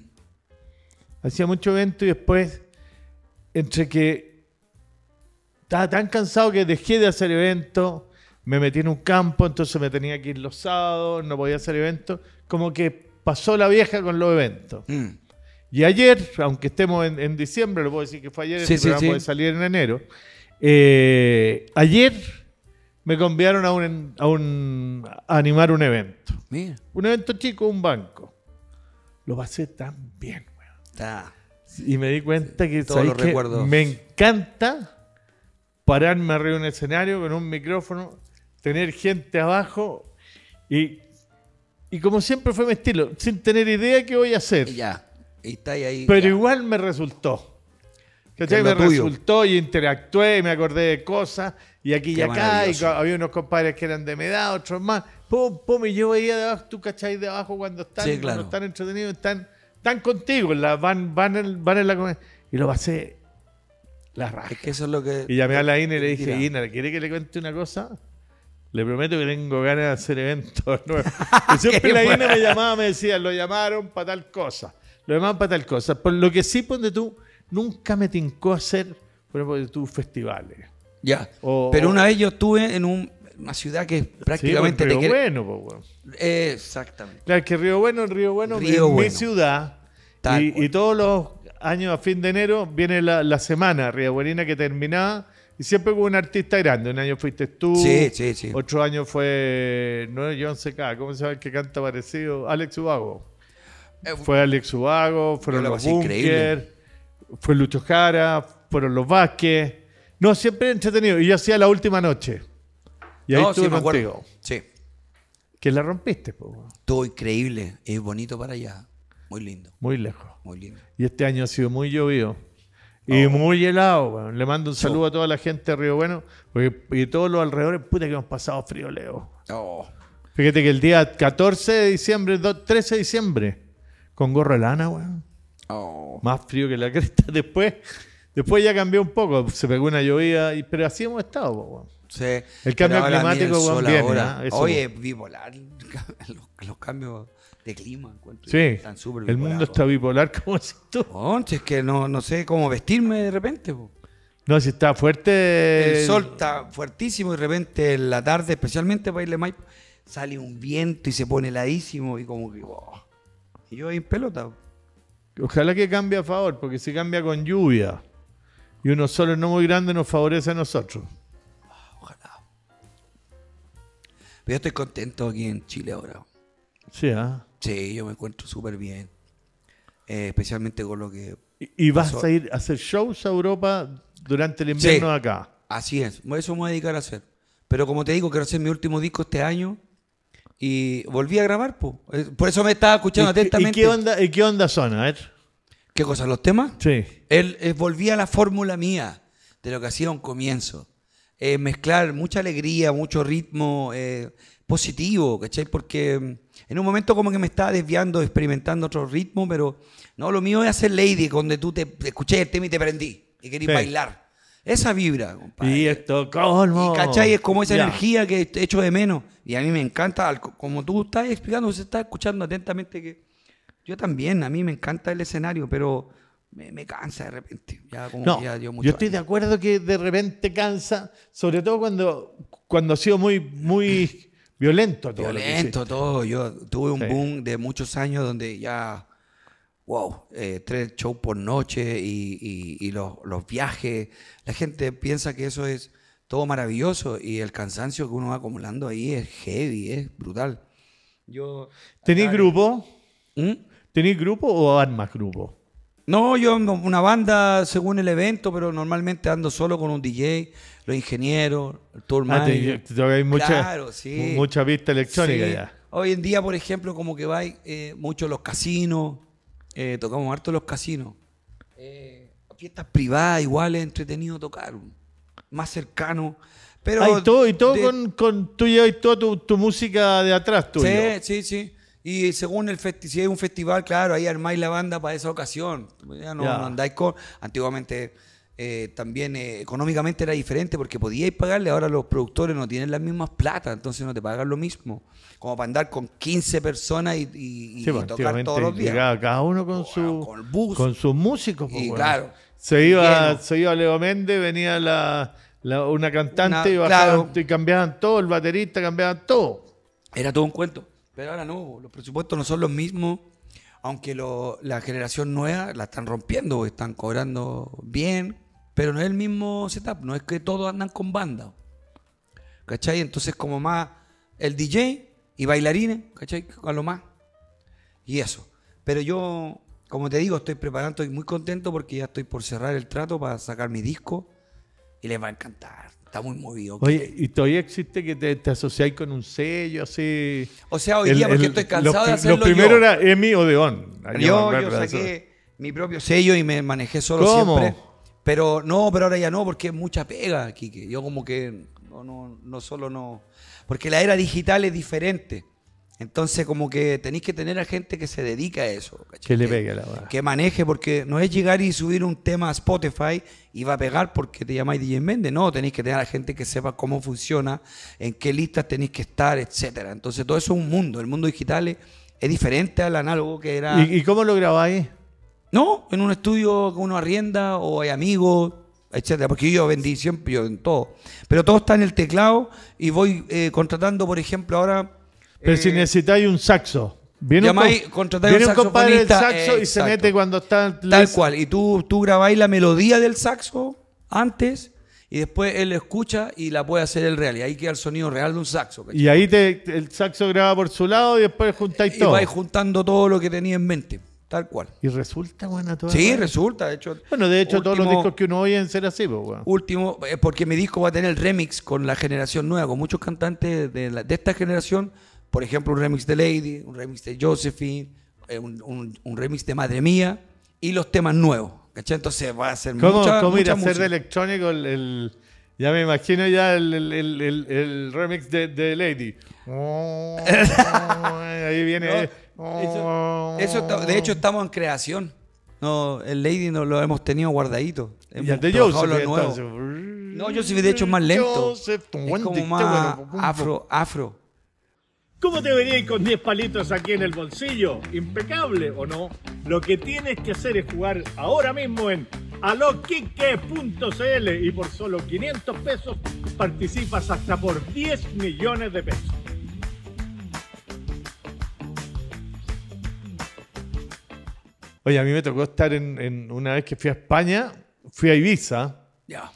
Hacía muchos eventos y después, entre que estaba tan cansado que dejé de hacer eventos, me metí en un campo, entonces me tenía que ir los sábados, no podía hacer eventos, como que pasó la vieja con los eventos. Mm. Y ayer, aunque estemos en, diciembre, lo puedo decir que fue ayer, el programa salir en enero. Eh, ayer me convidaron a un, animar un evento. Un evento chico, un banco. Lo pasé tan bien, Y me di cuenta que, Todos los recuerdos. me encanta pararme arriba de un escenario con un micrófono, tener gente abajo y, y como siempre fue mi estilo, sin tener idea qué voy a hacer. ya, está ahí. Pero igual me resultó. Me resultó y interactué y me acordé de cosas. Y aquí y acá, y había unos compadres que eran de mi edad, otros más. Pum, pum, y yo veía debajo, tú cachai abajo cuando están, cuando están entretenidos, están, contigo, van, van, la Y lo pasé la raja. que eso lo que. Y llamé a la INA y le dije, Ina, ¿quiere que le cuente una cosa? Le prometo que tengo ganas de hacer eventos nuevos. Y siempre la INA me llamaba, me decía, lo llamaron para tal cosa. Lo llamaban para tal cosa. Por lo que sí, ponte tú nunca me tincó hacer, por tus festivales. Ya. pero una vez yo estuve en una ciudad que prácticamente. Sí, Río Bueno, exactamente. Claro, que Río Bueno, Río Bueno Río es bueno. mi ciudad. y, todos los años, a fin de enero, viene la, semana Río Buenina que terminaba. Y siempre hubo un artista grande. Un año fuiste tú. Sí, sí, sí. Otro año fue. No, John sé, ¿Cómo se llama el que canta parecido? Alex Ubago. Eh, fue Alex Ubago, fueron los Increíble. Fue Lucho Jara, fueron los Vázquez. No, siempre entretenido. Y yo hacía la última noche. Y ahí no, estuve sí, contigo. Sí. Que la rompiste, po. Todo increíble. Es bonito para allá. Muy lindo. Muy lejos. Muy lindo. Y este año ha sido muy llovido. Y muy helado, Le mando un saludo a toda la gente de Río Bueno. y todos los alrededores, puta que hemos pasado frío, Leo. No. Oh. Fíjate que el día 14 de diciembre, 13 de diciembre, con gorro de lana, weón. Oh. Más frío que la cresta. Después, después ya cambió un poco, se pegó una lluvia, y, pero así hemos estado, El cambio climático, hoy ¿ah? es bipolar, los, cambios de clima. Sí, el mundo está bipolar, como si tú. es que no, sé cómo vestirme de repente. No, si está fuerte. El sol está fuertísimo y de repente en la tarde, especialmente para irle Maipo, sale un viento y se pone heladísimo y como que. Oh. y yo ahí en pelota. Ojalá que cambie a favor, porque si cambia con lluvia y unos solos no muy grandes nos favorece a nosotros. Ojalá. Pero yo estoy contento aquí en Chile ahora. Sí, ¿ah? Sí, yo me encuentro súper bien. Eh, especialmente con lo que. ¿Y, vas a ir a hacer shows a Europa durante el invierno acá? Así es, eso me voy a dedicar a hacer. Pero como te digo, quiero hacer mi último disco este año y volví a grabar, por eso me estaba escuchando atentamente. ¿y qué, onda, son? A ver. ¿Qué cosas? ¿Los temas? Sí. Él, volvía a la fórmula mía de lo que hacía un comienzo. Eh, mezclar mucha alegría, mucho ritmo eh, positivo, ¿cachai? Porque mm, en un momento como que me estaba desviando, experimentando otro ritmo, pero no, lo mío es hacer lady, donde tú te escuché el tema y te prendí y querías bailar. Esa vibra, compadre. Y Estocolmo. Y cachai, es como esa energía que echo de menos. Y a mí me encanta, como tú estás explicando, se está escuchando atentamente que yo también, a mí me encanta el escenario, pero me, cansa de repente. no, yo estoy de acuerdo que de repente cansa, sobre todo cuando, cuando ha sido muy, muy violento todo. Violento lo que todo. Yo tuve un boom de muchos años donde ya wow, eh, tres shows por noche y, los, viajes. La gente piensa que eso es todo maravilloso y el cansancio que uno va acumulando ahí es heavy, es brutal. Yo, ¿Tenés grupo? ¿Mm? ¿Tenés grupo o más grupo? No, yo una banda según el evento, pero normalmente ando solo con un DJ, los ingenieros, el tour ah, manager. Ah, mucha, claro, mucha vista electrónica ya. Hoy en día, por ejemplo, como que va eh, mucho los casinos, eh, tocamos harto los casinos. Eh, fiestas privadas, igual es entretenido tocar, más cercano. Pero ah, todo, y todo con, tú y toda tu, música de atrás, tú. Sí, sí, sí. Y según el festi si hay un festival, claro, ahí armáis la banda para esa ocasión. Ya no, no andáis con. Antiguamente eh, también eh, económicamente era diferente porque podíais pagarle, ahora los productores no tienen las mismas plata, entonces no te pagan lo mismo. Como para andar con 15 personas y, pues, tocar todos los días. cada uno con, su, con, bus. con sus músicos. Pues, y, claro, se, iba, se iba Leo Méndez, venía la, una cantante y, cambiaban todo, el baterista, cambiaban todo. Era todo un cuento. Pero ahora no, los presupuestos no son los mismos aunque la generación nueva la están rompiendo, están cobrando bien, pero no es el mismo setup, no es que todos andan con banda. ¿Cachai? Entonces como más el DJ y bailarines, ¿cachai? A lo más. Y eso. Pero yo, como te digo, estoy preparando, estoy muy contento porque ya estoy por cerrar el trato para sacar mi disco y les va a encantar. Está muy movido. Oye, ¿y todavía existe que te, asociáis con un sello así? O sea, hoy día, porque estoy cansado de hacerlo. Lo primero era Emi o Yo, yo saqué mi propio sello y me manejé solo siempre. Pero no, pero ahora ya no, porque es mucha pega, Quique. Yo como que no, no, no solo no. Porque la era digital es diferente. Entonces, como que tenéis que tener a gente que se dedica a eso. Que le pegue la verdad. Que maneje, porque no es llegar y subir un tema a Spotify y va a pegar porque te llamáis DJ Mende. No, tenéis que tener a gente que sepa cómo funciona, en qué listas tenéis que estar, etcétera. Entonces, todo eso es un mundo. El mundo digital es, diferente al análogo que era. ¿Y, y cómo lo grabáis? No, en un estudio que uno arrienda o hay amigos, etcétera. Porque yo vendí siempre, yo en todo. Pero todo está en el teclado y voy eh, contratando, por ejemplo, ahora. Pero si eh, necesitáis un saxo. Viene un, compadre del saxo y se mete cuando está. Tal cual. Y tú, tú grabáis la melodía del saxo antes y después él escucha y la puede hacer el real. Y ahí queda el sonido real de un saxo. Y ahí te, el saxo graba por su lado y después juntáis todo. Y vais juntando todo lo que tenía en mente. Tal cual. Y resulta, a todo. Sí, resulta. De hecho, bueno, de hecho, todos los discos que uno oye en ser así, pues, Último, eh, porque mi disco va a tener el remix con la generación nueva, con muchos cantantes de, esta generación. Por ejemplo, un remix de Lady, un remix de Josephine, eh, un, remix de Madre Mía y los temas nuevos. ¿Cachai? Entonces va a ser ¿Cómo, mucha, ¿cómo ir a hacer de electrónico el, Ya me imagino ya el, remix de, Lady. Oh, ahí viene. Eso, de hecho, estamos en creación. No, el Lady no lo hemos tenido guardadito. y el de de hecho más lento. Este afro, afro. ¿Cómo te verías con 10 palitos aquí en el bolsillo? ¿Impecable o no? Lo que tienes que hacer es jugar ahora mismo en aloquique.cl y por solo 500 pesos participas hasta por 10 millones de pesos. Oye, a mí me tocó estar en, una vez que fui a España, fui a Ibiza. Ya.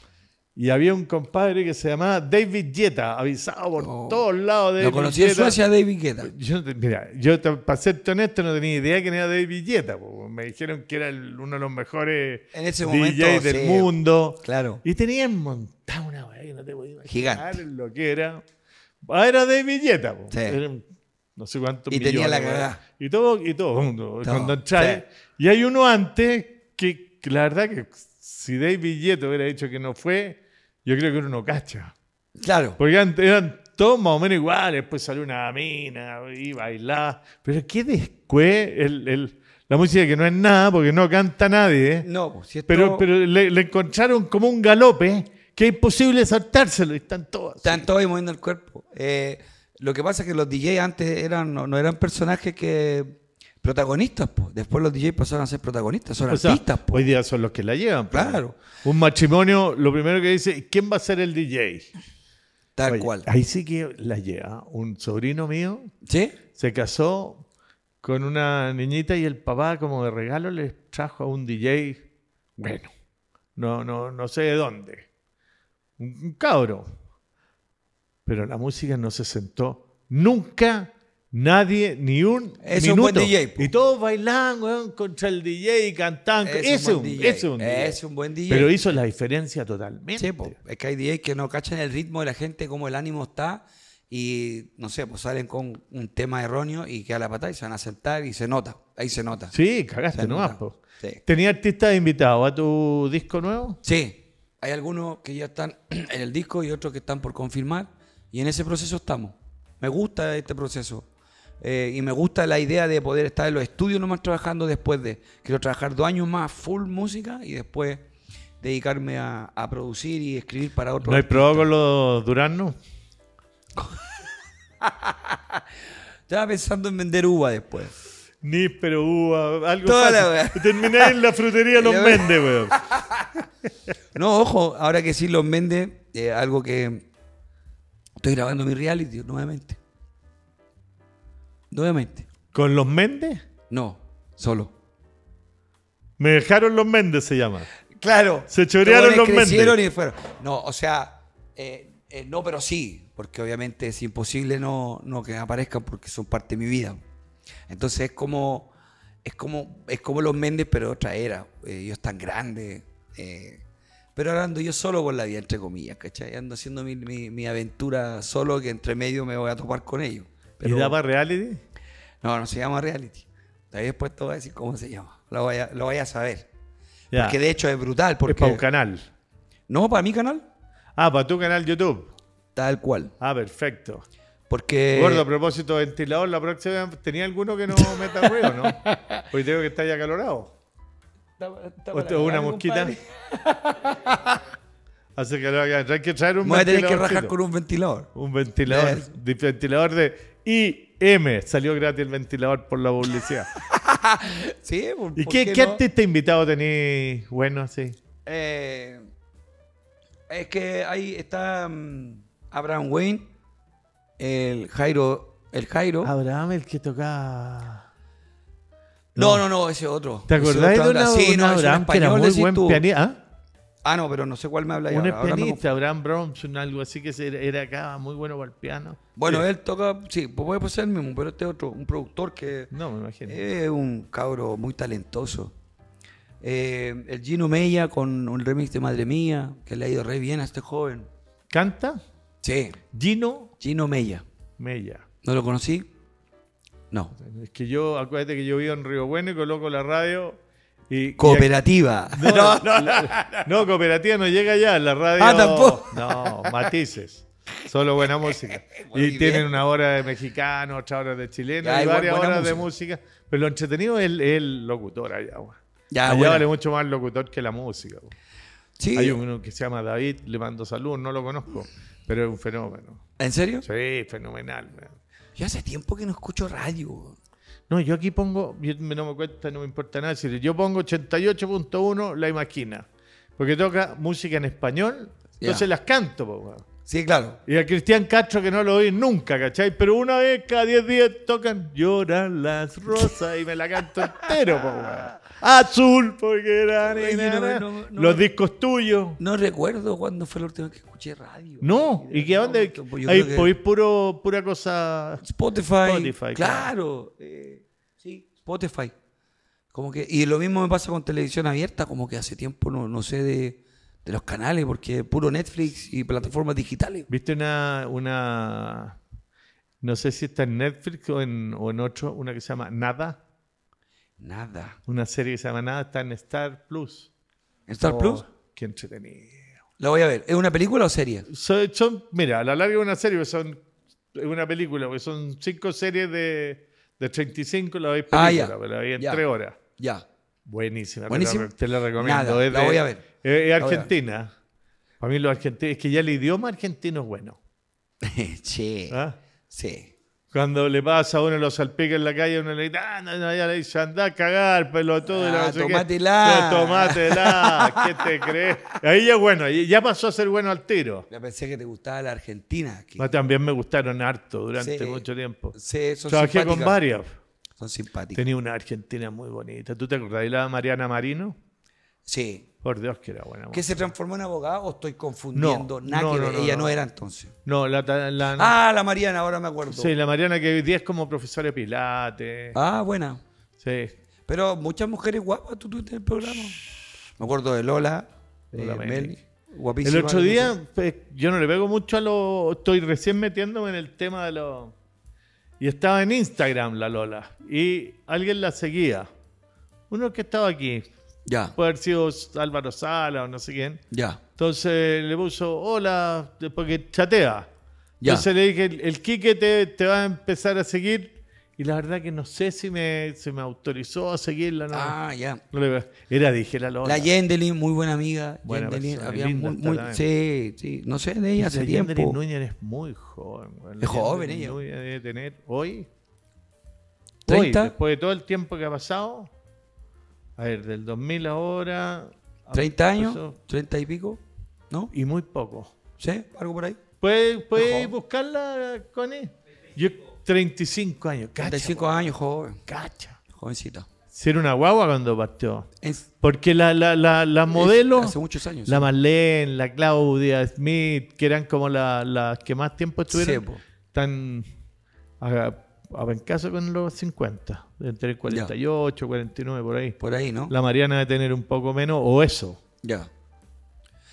Y había un compadre que se llamaba David Guetta, avisado por oh. todos lados. Ibiza. ¿Lo conocí Guetta. en Suecia, David Guetta? Yo, mira, yo para ser honesto no tenía idea que era David Guetta. Me dijeron que era uno de los mejores DJs del mundo. Claro. Y tenían montada una weá que no te podía imaginar Gigante. lo que era. Ah, era David Guetta. no sé cuánto. Y tenía la cagada. Y todo, y todo. Cuando, todo. entré, y hay uno antes que, la verdad que si David Yeto hubiera dicho que no fue, yo creo que uno no cacha. Claro. Porque eran, eran todos más o menos iguales, después pues salió una mina y bailaba. Pero qué después la música que no es nada, porque no canta nadie. ¿eh? No, pues, si es Pero, pero le, encontraron como un galope que es imposible saltárselo y están todos. Están todos moviendo el cuerpo. Eh, lo que pasa es que los DJ antes eran, no eran personajes que protagonistas, después los DJs pasaron a ser protagonistas, son artistas. hoy día son los que la llevan. Claro. Un matrimonio, lo primero que dice, ¿quién va a ser el DJ? Tal cual. Ahí sí que la lleva. Un sobrino mío se casó con una niñita y el papá como de regalo le trajo a un DJ, bueno, no, no, no sé de dónde, un cabro. Pero la música no se sentó nunca Nadie, ni un minuto. Un buen DJ, y todos bailando weón, contra el DJ y cantando Es un, es un buen DJ. Pero hizo la diferencia totalmente. es que hay DJs que no cachan el ritmo de la gente, cómo el ánimo está, y no sé, pues salen con un tema erróneo y queda la patada y se van a sentar y se nota. Ahí se nota. Sí, cagaste nomás, artistas invitados a tu disco nuevo? Sí. Hay algunos que ya están en el disco y otros que están por confirmar. Y en ese proceso estamos. Me gusta este proceso eh, y me gusta la idea de poder estar en los estudios nomás trabajando después de. Quiero trabajar dos años más full música y después dedicarme a, producir y escribir para otros. ¿No hay probado con los duraznos? Estaba pensando en vender uva después. pero uva, algo Terminé en la frutería Los mendes weón. no, ojo, ahora que sí, Los vende eh, algo que estoy grabando mi reality nuevamente. Nuevamente. ¿Con los Méndez? No, solo. Me dejaron los Méndez, se llama. Claro. Se chorearon los Méndez. No, o sea, eh, eh, no, pero sí, porque obviamente es imposible no, que aparezcan porque son parte de mi vida. Entonces es como, es como, es como los Méndez, pero otra era. Eh, ellos tan grandes. pero hablando yo solo con la vida, entre comillas, ¿cachai? Ando haciendo mi aventura solo que entre medio me voy a topar con ellos. ¿Y ¿Y daba reality? No, no se llama reality. ahí después te voy a decir cómo se llama. Lo voy a, saber. Porque de hecho es brutal. Porque... ¿Es para un canal? No, para mi canal. Ah, para tu canal YouTube. Tal cual. Ah, perfecto. Porque. Gordo, a propósito, ventilador, la próxima. ¿Tenía alguno que no meta ruido, no? Hoy tengo que estar ya calorado. una mosquita. Así que hay que traer un ventilador. Voy a tener que rajar con un ventilador. Un ventilador. ventilador de y M salió gratis el ventilador por la publicidad. sí, pues, ¿Y qué, qué, artista invitado tenés bueno sí? Eh, es que ahí está mm, Abraham Wayne, el Jairo, el Jairo. Abraham el que toca. No, no, no, ese otro. ¿Te acordás de una, sí, no, Abraham que era muy buen pianista? ¿Ah? Ah, no, pero no sé cuál me habla. Un ahora. pianista, Abraham Bronson, algo así que era acá, muy bueno para el piano. Bueno, él toca, sí, pues puede ser el mismo, pero este otro, un productor que. No, me imagino. Es un cabro muy talentoso. Eh, el Gino Mella con un remix de Madre Mía, que le ha ido re bien a este joven. ¿Canta? Sí. Gino. Gino Meya. Mella. ¿No lo conocí? No. Es que yo, acuérdate que yo vivo en Río Bueno y coloco la radio cooperativa. no, cooperativa no llega ya, la radio. Ah, tampoco. No, matices. Solo buena música. y tienen una hora de mexicano, otra hora de chileno, varias horas de música. Pero lo entretenido es el, locutor allá. Ya, vale mucho más locutor que la música. Hay uno que se llama David, le mando salud, no lo conozco, pero es un fenómeno. ¿En serio? Sí, fenomenal. Yo hace tiempo que no escucho radio. No, yo aquí pongo, no me cuesta, no me importa nada, yo pongo 88.1 La Imagina, porque toca música en español, entonces las canto. Sí, claro. Y a Cristian Castro que no lo oí nunca, ¿cachai? Pero una vez cada 10 días tocan Lloran las rosas y me la canto entero, po, Azul, porque era. los discos tuyos. No recuerdo cuándo fue la última vez que escuché radio. No, ¿y qué dónde? Ahí puro, pura cosa. Spotify. Spotify claro. Eh, sí, Spotify. Como que, y lo mismo me pasa con televisión abierta, como que hace tiempo no, no sé de de los canales, porque puro Netflix y plataformas digitales. ¿Viste una, una no sé si está en Netflix o en, o otro, una que se llama Nada? Nada. Una serie que se llama Nada, está en Star Plus. ¿En Star oh, Plus? Qué entretenido. La voy a ver. ¿Es una película o serie? son, mira, a la larga es una serie, pues son es una película, porque son cinco series de, de 35, la veis ah, película, pues, la veis en tres horas. Ya. Buenísima. Buenísima. Te la recomiendo. la voy a ver eh, Argentina. Para mí los argentinos, es que ya el idioma argentino es bueno. sí. ¿Ah? Sí. Cuando le pasa a uno los salpica en la calle, uno le dice, ah, no, ya le dice, anda a cagar, pelotudo. Ah, no sé tomátela. Qué. ¿qué te crees? Ahí ya bueno, ya pasó a ser bueno al tiro. Ya pensé que te gustaba la Argentina. también me gustaron harto durante mucho tiempo. Sí, son Trabajé con varios, Son simpáticos. Tenía una Argentina muy bonita. ¿Tú te acordás de la Mariana Marino? Sí. Por Dios que era buena. ¿Que se transformó en abogado o estoy confundiendo? No, ella no, era entonces. No, la, Ah, la Mariana, ahora me acuerdo. Sí, la Mariana que hoy día es como profesora de pilates. Ah, buena. Sí. Pero muchas mujeres guapas tú tuviste en el programa. Me acuerdo de Lola, eh, Guapísima. El otro día, pues, yo no le pego mucho a lo, Estoy recién metiéndome en el tema de lo Y estaba en Instagram la Lola. Y alguien la seguía. Uno que estaba aquí, ya. Puede haber sido Álvaro Sala o no sé quién. Ya. Entonces le puso, hola, porque chatea. Ya. Entonces le dije, el, Quique te, te, va a empezar a seguir. Y la verdad que no sé si me, se me autorizó a seguirla. No, ah, ya. era, dije, la Lola. La Yendelin, muy buena amiga. había muy, sí, sí, no sé de ella hace la tiempo. Yendelin Núñez es muy joven. Es joven Yendelin ella. Núñez debe tener hoy, 30. hoy, después de todo el tiempo que ha pasado, a ver, del 2000 ahora. ¿30 años? ¿30 y pico? ¿No? Y muy poco. ¿Sí? ¿Algo por ahí? ¿Puedes puede buscarla, Connie? Yo, 35 años. Cacha, 35 años, joven. Cacha. Jovencita. Si era una guagua cuando partió. Es, Porque la, la, modelo. Hace muchos años. La Marlene, la Claudia, Smith, que eran como las que más tiempo estuvieron. Sí, están a, a, en caso con los 50. Entre 48, 49, por ahí. Por ahí, ¿no? La Mariana de tener un poco menos, o eso. Ya.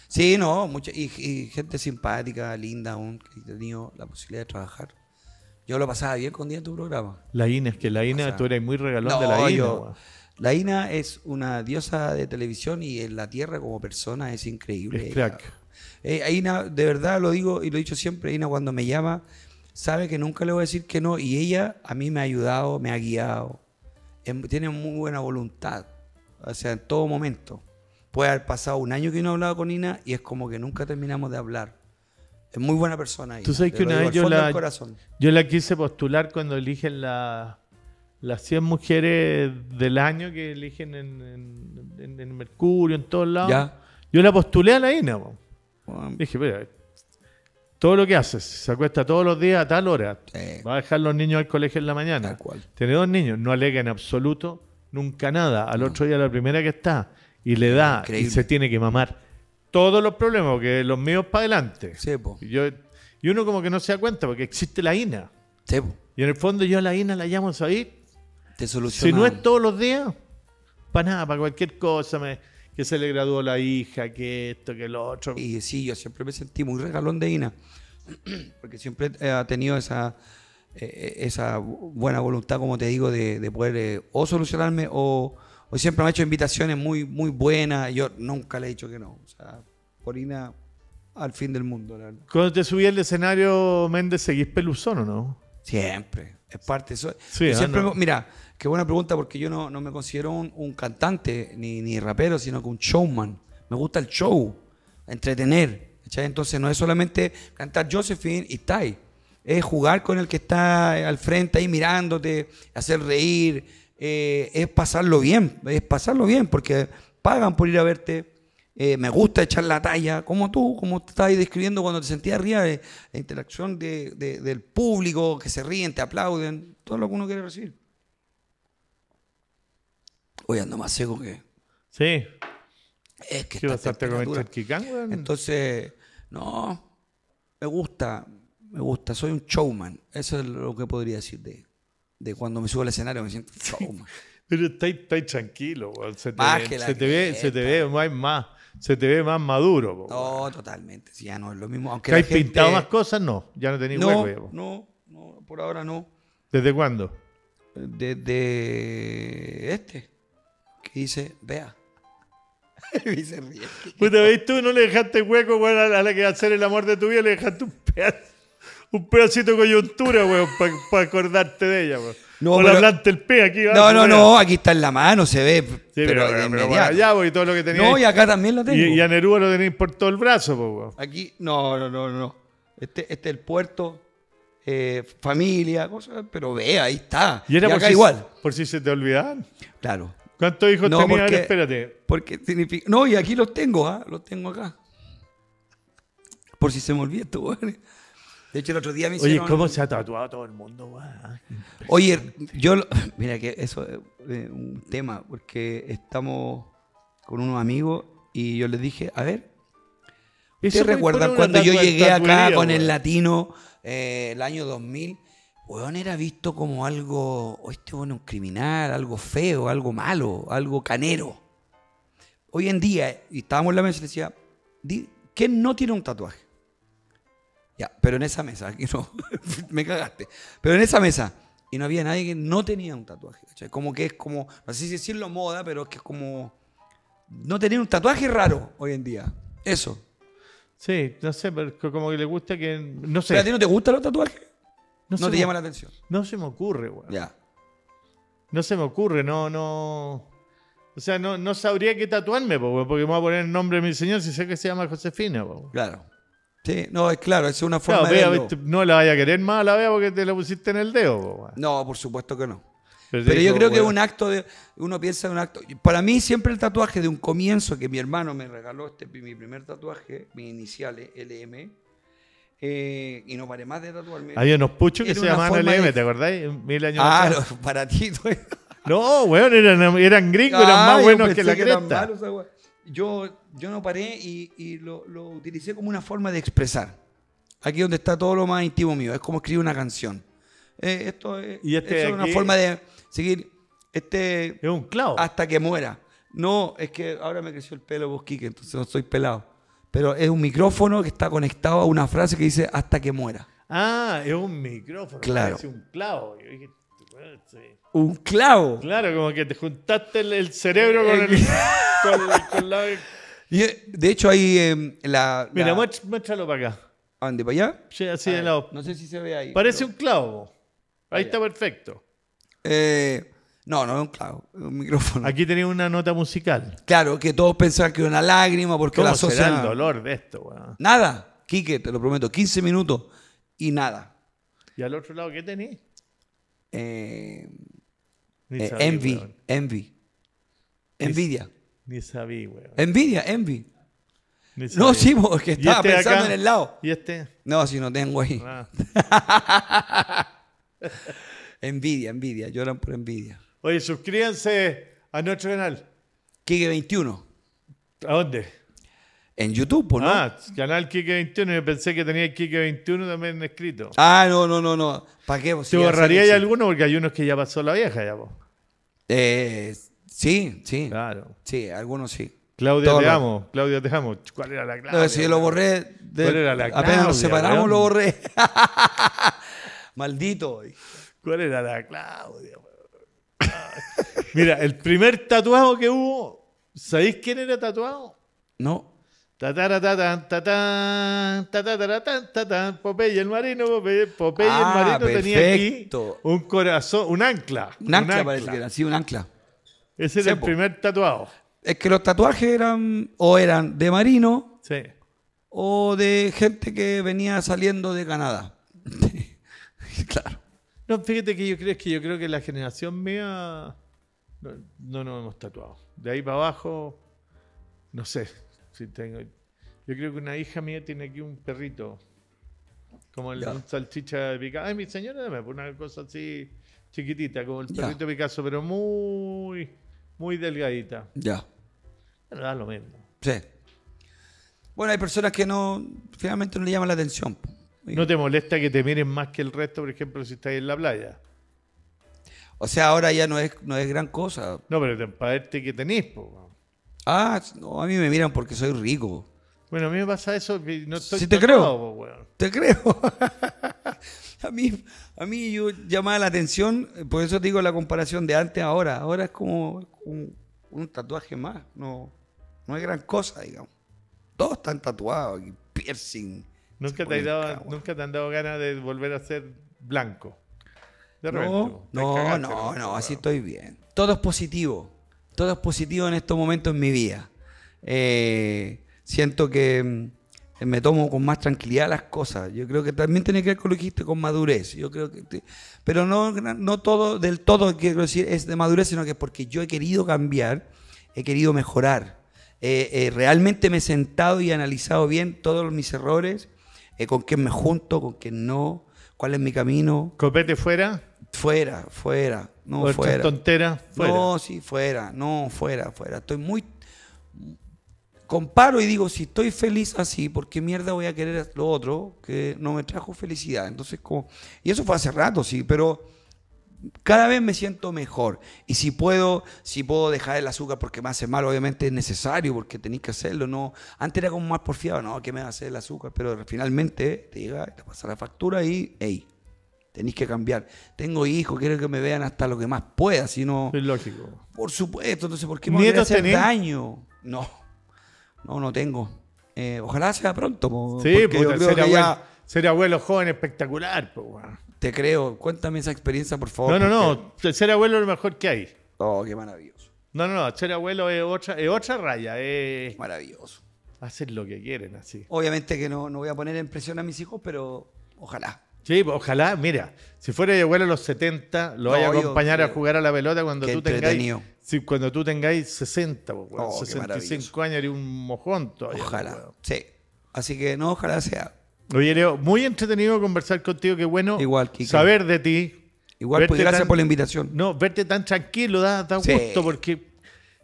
Sí, no, mucha, y, gente simpática, linda aún, que he tenido la posibilidad de trabajar. Yo lo pasaba bien con día en tu programa. La Ina, es que la Ina, tú eres muy regalón de la Ina. la Ina es una diosa de televisión y en la tierra como persona es increíble. Es crack. Eh, Ina, de verdad lo digo y lo he dicho siempre, Ina cuando me llama sabe que nunca le voy a decir que no. Y ella a mí me ha ayudado, me ha guiado. Em, tiene muy buena voluntad. O sea, en todo momento. Puede haber pasado un año que no he hablado con Nina y es como que nunca terminamos de hablar. Es muy buena persona. Ina. Tú sabes que una vez yo la, yo la quise postular cuando eligen las 100 mujeres del año que eligen en, Mercurio, en todos lados. Yo la postulé a la Nina. dije, todo lo que haces, se acuesta todos los días a tal hora, va a dejar los niños al colegio en la mañana. Tal Tiene dos niños, no alega en absoluto nunca nada. Al otro día la primera que está y le da y se tiene que mamar todos los problemas, que los míos para adelante. y, uno como que no se da cuenta porque existe la INA. y en el fondo yo a la INA la llamo, ahí. Te Si no es todos los días, para nada, para cualquier cosa. Me, que se le graduó la hija, que esto, que lo otro. Y sí, yo siempre me sentí muy regalón de Ina, porque siempre ha tenido esa, eh, eh, esa buena voluntad, como te digo, de, poder eh, o solucionarme o, siempre me ha hecho invitaciones muy, muy buenas. Yo nunca le he dicho que no. O sea, por Ina, al fin del mundo, Cuando te subí al escenario, Méndez, ¿seguís peluzón o no? Siempre. Es parte. eso. sí, ah, siempre, Mira, Qué buena pregunta porque yo no, me considero un, cantante ni, rapero, sino que un showman. Me gusta el show, entretener. Entonces no es solamente cantar Josephine y Tai. Es jugar con el que está al frente ahí mirándote, hacer reír, eh, es pasarlo bien, es pasarlo bien porque pagan por ir a verte. Eh, me gusta echar la talla, como tú, como te estabas describiendo cuando te sentías arriba, eh, la interacción del público, que se ríen, te aplauden, todo lo que uno quiere recibir. Hoy ando más seco que. Sí. Es que. Sí, bastante el Entonces, no. Me gusta, me gusta. Soy un showman. Eso es lo que podría decir de, de cuando me subo al escenario, me siento showman. Pero estáis está tranquilo, Se, te, se te ve, se te ve más, se te ve más maduro. No, totalmente. Si ya no es lo mismo. Aunque gente... pintado más cosas? No, ya no tenéis huevos No, no, por ahora no. ¿Desde cuándo? Desde este y dice, vea. y dice, ríe. Puta, tú? No le dejaste hueco, weón, a la, que va a ser el amor de tu vida, le dejaste un pedazo, un pedacito de coyuntura, weón, para acordarte de ella, No, o la el pe. aquí. No, no, no, aquí está en la mano, se ve. pero, pero, allá voy todo lo que tenía. No, y acá también lo tengo. Y, a Nerúa lo tenéis por todo el brazo, po, Aquí, no, no, no, no. Este, este es el puerto, eh, familia, cosas, pero vea, ahí está. Y, era acá igual. Por si se te olvidaban. Claro. ¿Cuántos hijos no, tenía? Porque, Espérate. Porque No, y aquí los tengo, ¿ah? Los tengo acá. Por si se me olvida esto, De hecho, el otro día me hicieron... Oye, ¿cómo se ha tatuado todo el mundo, güey? Oye, yo... Mira que eso es un tema, porque estamos con unos amigos y yo les dije, a ver, ¿Te recuerdan cuando yo llegué acá con el latino eh, el año 2000? weón era visto como algo, oh, este bueno, un criminal, algo feo, algo malo, algo canero. Hoy en día, y estábamos en la mesa y decía, ¿quién no tiene un tatuaje? Ya, pero en esa mesa, aquí no, me cagaste. Pero en esa mesa, y no había nadie que no tenía un tatuaje. ¿cachai? Como que es como, no sé si decirlo moda, pero es que es como, no tener un tatuaje es raro hoy en día. Eso. Sí, no sé, pero como que le gusta que, no sé. a ti no te gustan los tatuajes? No, te llama la atención. No se me ocurre, Ya. No se me ocurre, no, no. O sea, no, no sabría qué tatuarme, porque me voy a poner el nombre de mi señor si sé que se llama Josefina, Claro. Sí, no, es claro, es una forma de. no la vaya a querer más, la vea porque te lo pusiste en el dedo, No, por supuesto que no. Pero, yo creo que es un acto de. Uno piensa en un acto. Para mí, siempre el tatuaje de un comienzo que mi hermano me regaló, este mi primer tatuaje, mis iniciales, LM, eh, y no paré más de tatuarme. Había unos puchos que se llamaban LM, ¿te acordáis? Mil años ah, atrás. ti, no, weón, eran, eran gringos, eran más ah, buenos que la que cresta. yo, yo no paré y, y lo, lo, utilicé como una forma de expresar. Aquí donde está todo lo más íntimo mío, es como escribir una canción. Eh, este esto es, una forma de seguir este es un clavo hasta que muera. No, es que ahora me creció el pelo vos, entonces no estoy pelado pero es un micrófono que está conectado a una frase que dice hasta que muera. Ah, es un micrófono. Claro. Es un clavo. un clavo. Claro, como que te juntaste el, cerebro con eh, el. con, eh, de hecho, ahí em, la, Mira, muéstralo para acá. ¿Ande ¿Para allá? Sí, así de ah, lado. No sé si se ve ahí. Parece un clavo. Ahí está perfecto. Eh, no, no es un micrófono. Aquí tenía una nota musical. Claro, que todos pensaban que era una lágrima porque ¿Cómo la asocian... será el dolor de esto, Nada, Quique, te lo prometo, 15 minutos y nada. ¿Y al otro lado qué tenés? Eh, eh, envy, Envidia. Ni, sabí, weón. Envidia, envy. no, sí, porque estaba este pensando en el lado. ¿Y este? No, si no tengo ahí. Ah. envidia, envidia. Lloran por envidia. Oye, suscríbanse a nuestro canal. Kike21. ¿A dónde? En YouTube, ¿no? Ah, canal Kike21. Yo pensé que tenía Kike21 también escrito. Ah, no, no, no, no. ¿Para qué? ¿Te borraría alguno? Porque hay unos que ya pasó la vieja, ya, vos. Eh, sí, sí. Claro. Sí, algunos sí. Claudia, Todo Claudia, te ¿Cuál era la clave? No, si yo lo borré. ¿Cuál era la clave? Apenas nos separamos, lo borré. Maldito. ¿Cuál era la Claudia? Mira, el primer tatuado que hubo, ¿sabéis quién era tatuado? No. Popeye el marino, Popeye, el ah, marino tenía aquí un corazón, un ancla. Un ancla parece que un ancla. Ese era el primer tatuado. Es que los tatuajes eran o eran de marino o de gente que venía saliendo de Canadá. claro. No, fíjate que yo creo, que yo creo que la generación mía no, nos hemos tatuado. De ahí para abajo, no sé si tengo. Yo creo que una hija mía tiene aquí un perrito, como el, salchicha de Picasso. Ay, mi señora me una cosa así chiquitita, como el perrito de Picasso, pero muy, muy delgadita. Ya. Pero da lo mismo. Sí. Bueno, hay personas que no, finalmente no le llaman la atención. ¿No te molesta que te miren más que el resto, por ejemplo, si estás en la playa? O sea, ahora ya no es, no es gran cosa. No, pero te empaderte que tenés, po. Ah, no, a mí me miran porque soy rico. Bueno, a mí me pasa eso. Que no estoy te creo. Te creo. a, mí, a mí yo llamaba la atención, por eso digo la comparación de antes a ahora. Ahora es como un, tatuaje más. No, no es gran cosa, digamos. Todos están tatuados, piercing, ¿Nunca te, dado, ¿Nunca te han dado ganas de volver a ser blanco? De no, no, no, no, así estoy bien. Todo es positivo. Todo es positivo en estos momentos en mi vida. Eh, siento que mm, me tomo con más tranquilidad las cosas. Yo creo que también tiene que ver con lo que dijiste, con madurez. Yo creo que, pero no, no todo, del todo, quiero decir, es de madurez, sino que es porque yo he querido cambiar, he querido mejorar. Eh, eh, realmente me he sentado y analizado bien todos mis errores eh, con quién me junto, con quién no, cuál es mi camino. ¿Copete fuera? Fuera, fuera, no tontera? No, sí, fuera, no, fuera, fuera. Estoy muy... Comparo y digo, si estoy feliz así, ¿por qué mierda voy a querer lo otro que no me trajo felicidad? Entonces, como... Y eso fue hace rato, sí, pero cada vez me siento mejor. Y si puedo, si puedo dejar el azúcar porque me hace mal, obviamente es necesario porque tenéis que hacerlo. No, antes era como más porfiado, no, que me va a hacer el azúcar, pero finalmente te llega, te pasa la factura y, hey, tenéis que cambiar. Tengo hijos, quiero que me vean hasta lo que más pueda, si no. Es lógico. Por supuesto, entonces, ¿por qué me voy a hacer daño? No, no, no tengo. Eh, ojalá sea pronto. sí, porque ser, abuelo, abuelo, joven espectacular, pues, te creo. Cuéntame esa experiencia, por favor. No, no, no. Ser abuelo es lo mejor que hay. Oh, qué maravilloso. No, no, no. Ser abuelo es otra, raya. Es... Maravilloso. Hacen lo que quieren, así. Obviamente que no, no voy a poner en presión a mis hijos, pero ojalá. Sí, pues, ojalá, mira, si fuera de abuelo a los 70, lo vaya a acompañar a jugar a la pelota cuando tú tengáis. Si, cuando tú tengáis 60, 65 pues, años y un mojón todavía. Ojalá, pues, sí. Así que no, ojalá sea. Oye, Leo, muy entretenido conversar contigo, qué bueno Igual, saber de ti. Igual, pues, gracias por la invitación. No, verte tan tranquilo da, da gusto porque,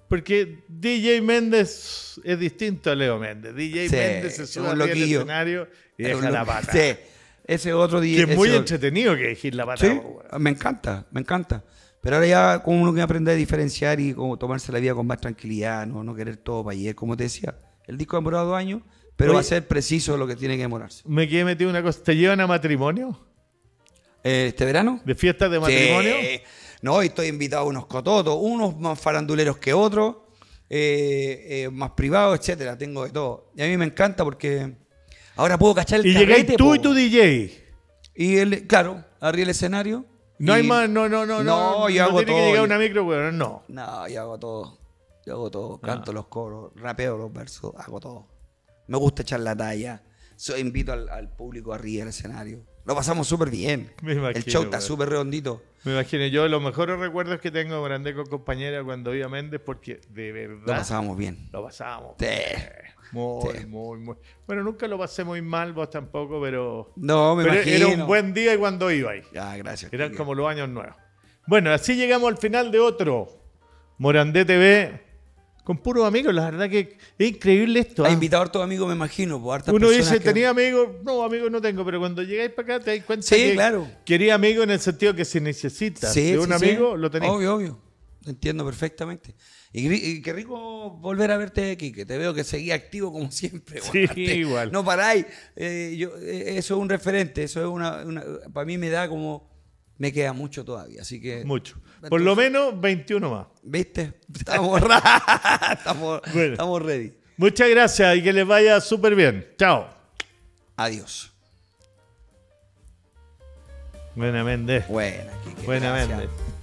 porque DJ Méndez es distinto a Leo Méndez. DJ Méndez se sube al escenario y es deja la pata. Sí, ese otro DJ. es muy entretenido que elegir la pata. Sí, me encanta, me encanta. Pero ahora ya como uno que aprende a diferenciar y como tomarse la vida con más tranquilidad, no, no querer todo para ayer, como te decía. El disco demorado dos años, pero va a ser preciso lo que tiene que demorarse. Me quedé metido una cosa. ¿Te llevan a matrimonio? Eh, ¿Este verano? ¿De fiestas de matrimonio? Sí. No, estoy invitado a unos cototos, unos más faranduleros que otros, eh, eh, más privados, etcétera. Tengo de todo. Y a mí me encanta porque ahora puedo cachar el Y llegáis tú y tu DJ. Y él, claro, arriba el escenario. No hay más, no, no, no, no. No, yo tiene que llegar una micro, weón, no. No, yo hago todo. Yo hago todo. Ah. Canto los coros, rapeo los versos, hago todo me gusta echar la talla. invito al, al, público arriba el escenario. Lo pasamos súper bien. el show está súper redondito. Me imagino, yo los mejores recuerdos que tengo Morandé con compañera cuando iba a Méndez, porque de verdad. Lo pasábamos bien. Lo pasábamos. Muy, muy, muy. Bueno, nunca lo pasé muy mal, vos tampoco, pero. No, me pero Era un buen día y cuando iba ahí. Ah, gracias. Eran como los años nuevos. Bueno, así llegamos al final de otro Morandé TV con puros amigos. La verdad que es increíble esto. Ha ¿ah? invitado a todos amigos, me imagino, Uno dice, tenía amigos, no, amigos no tengo, pero cuando llegáis para acá te dais cuenta que quería amigos en el sentido que si necesitas un amigo, lo tenéis. Obvio, obvio. Entiendo perfectamente. Y, qué rico volver a verte, aquí, que Te veo que seguís activo como siempre. Sí, igual. No paráis. Eh, eh, eso es un referente. Eso es una, Para mí me da como. Me queda mucho todavía. Así que. Mucho. Por lo menos 21 más. ¿Viste? Estamos, ready. Muchas gracias y que les vaya súper bien. Chao. Adiós. Buena Méndez. Buena, Buena Méndez.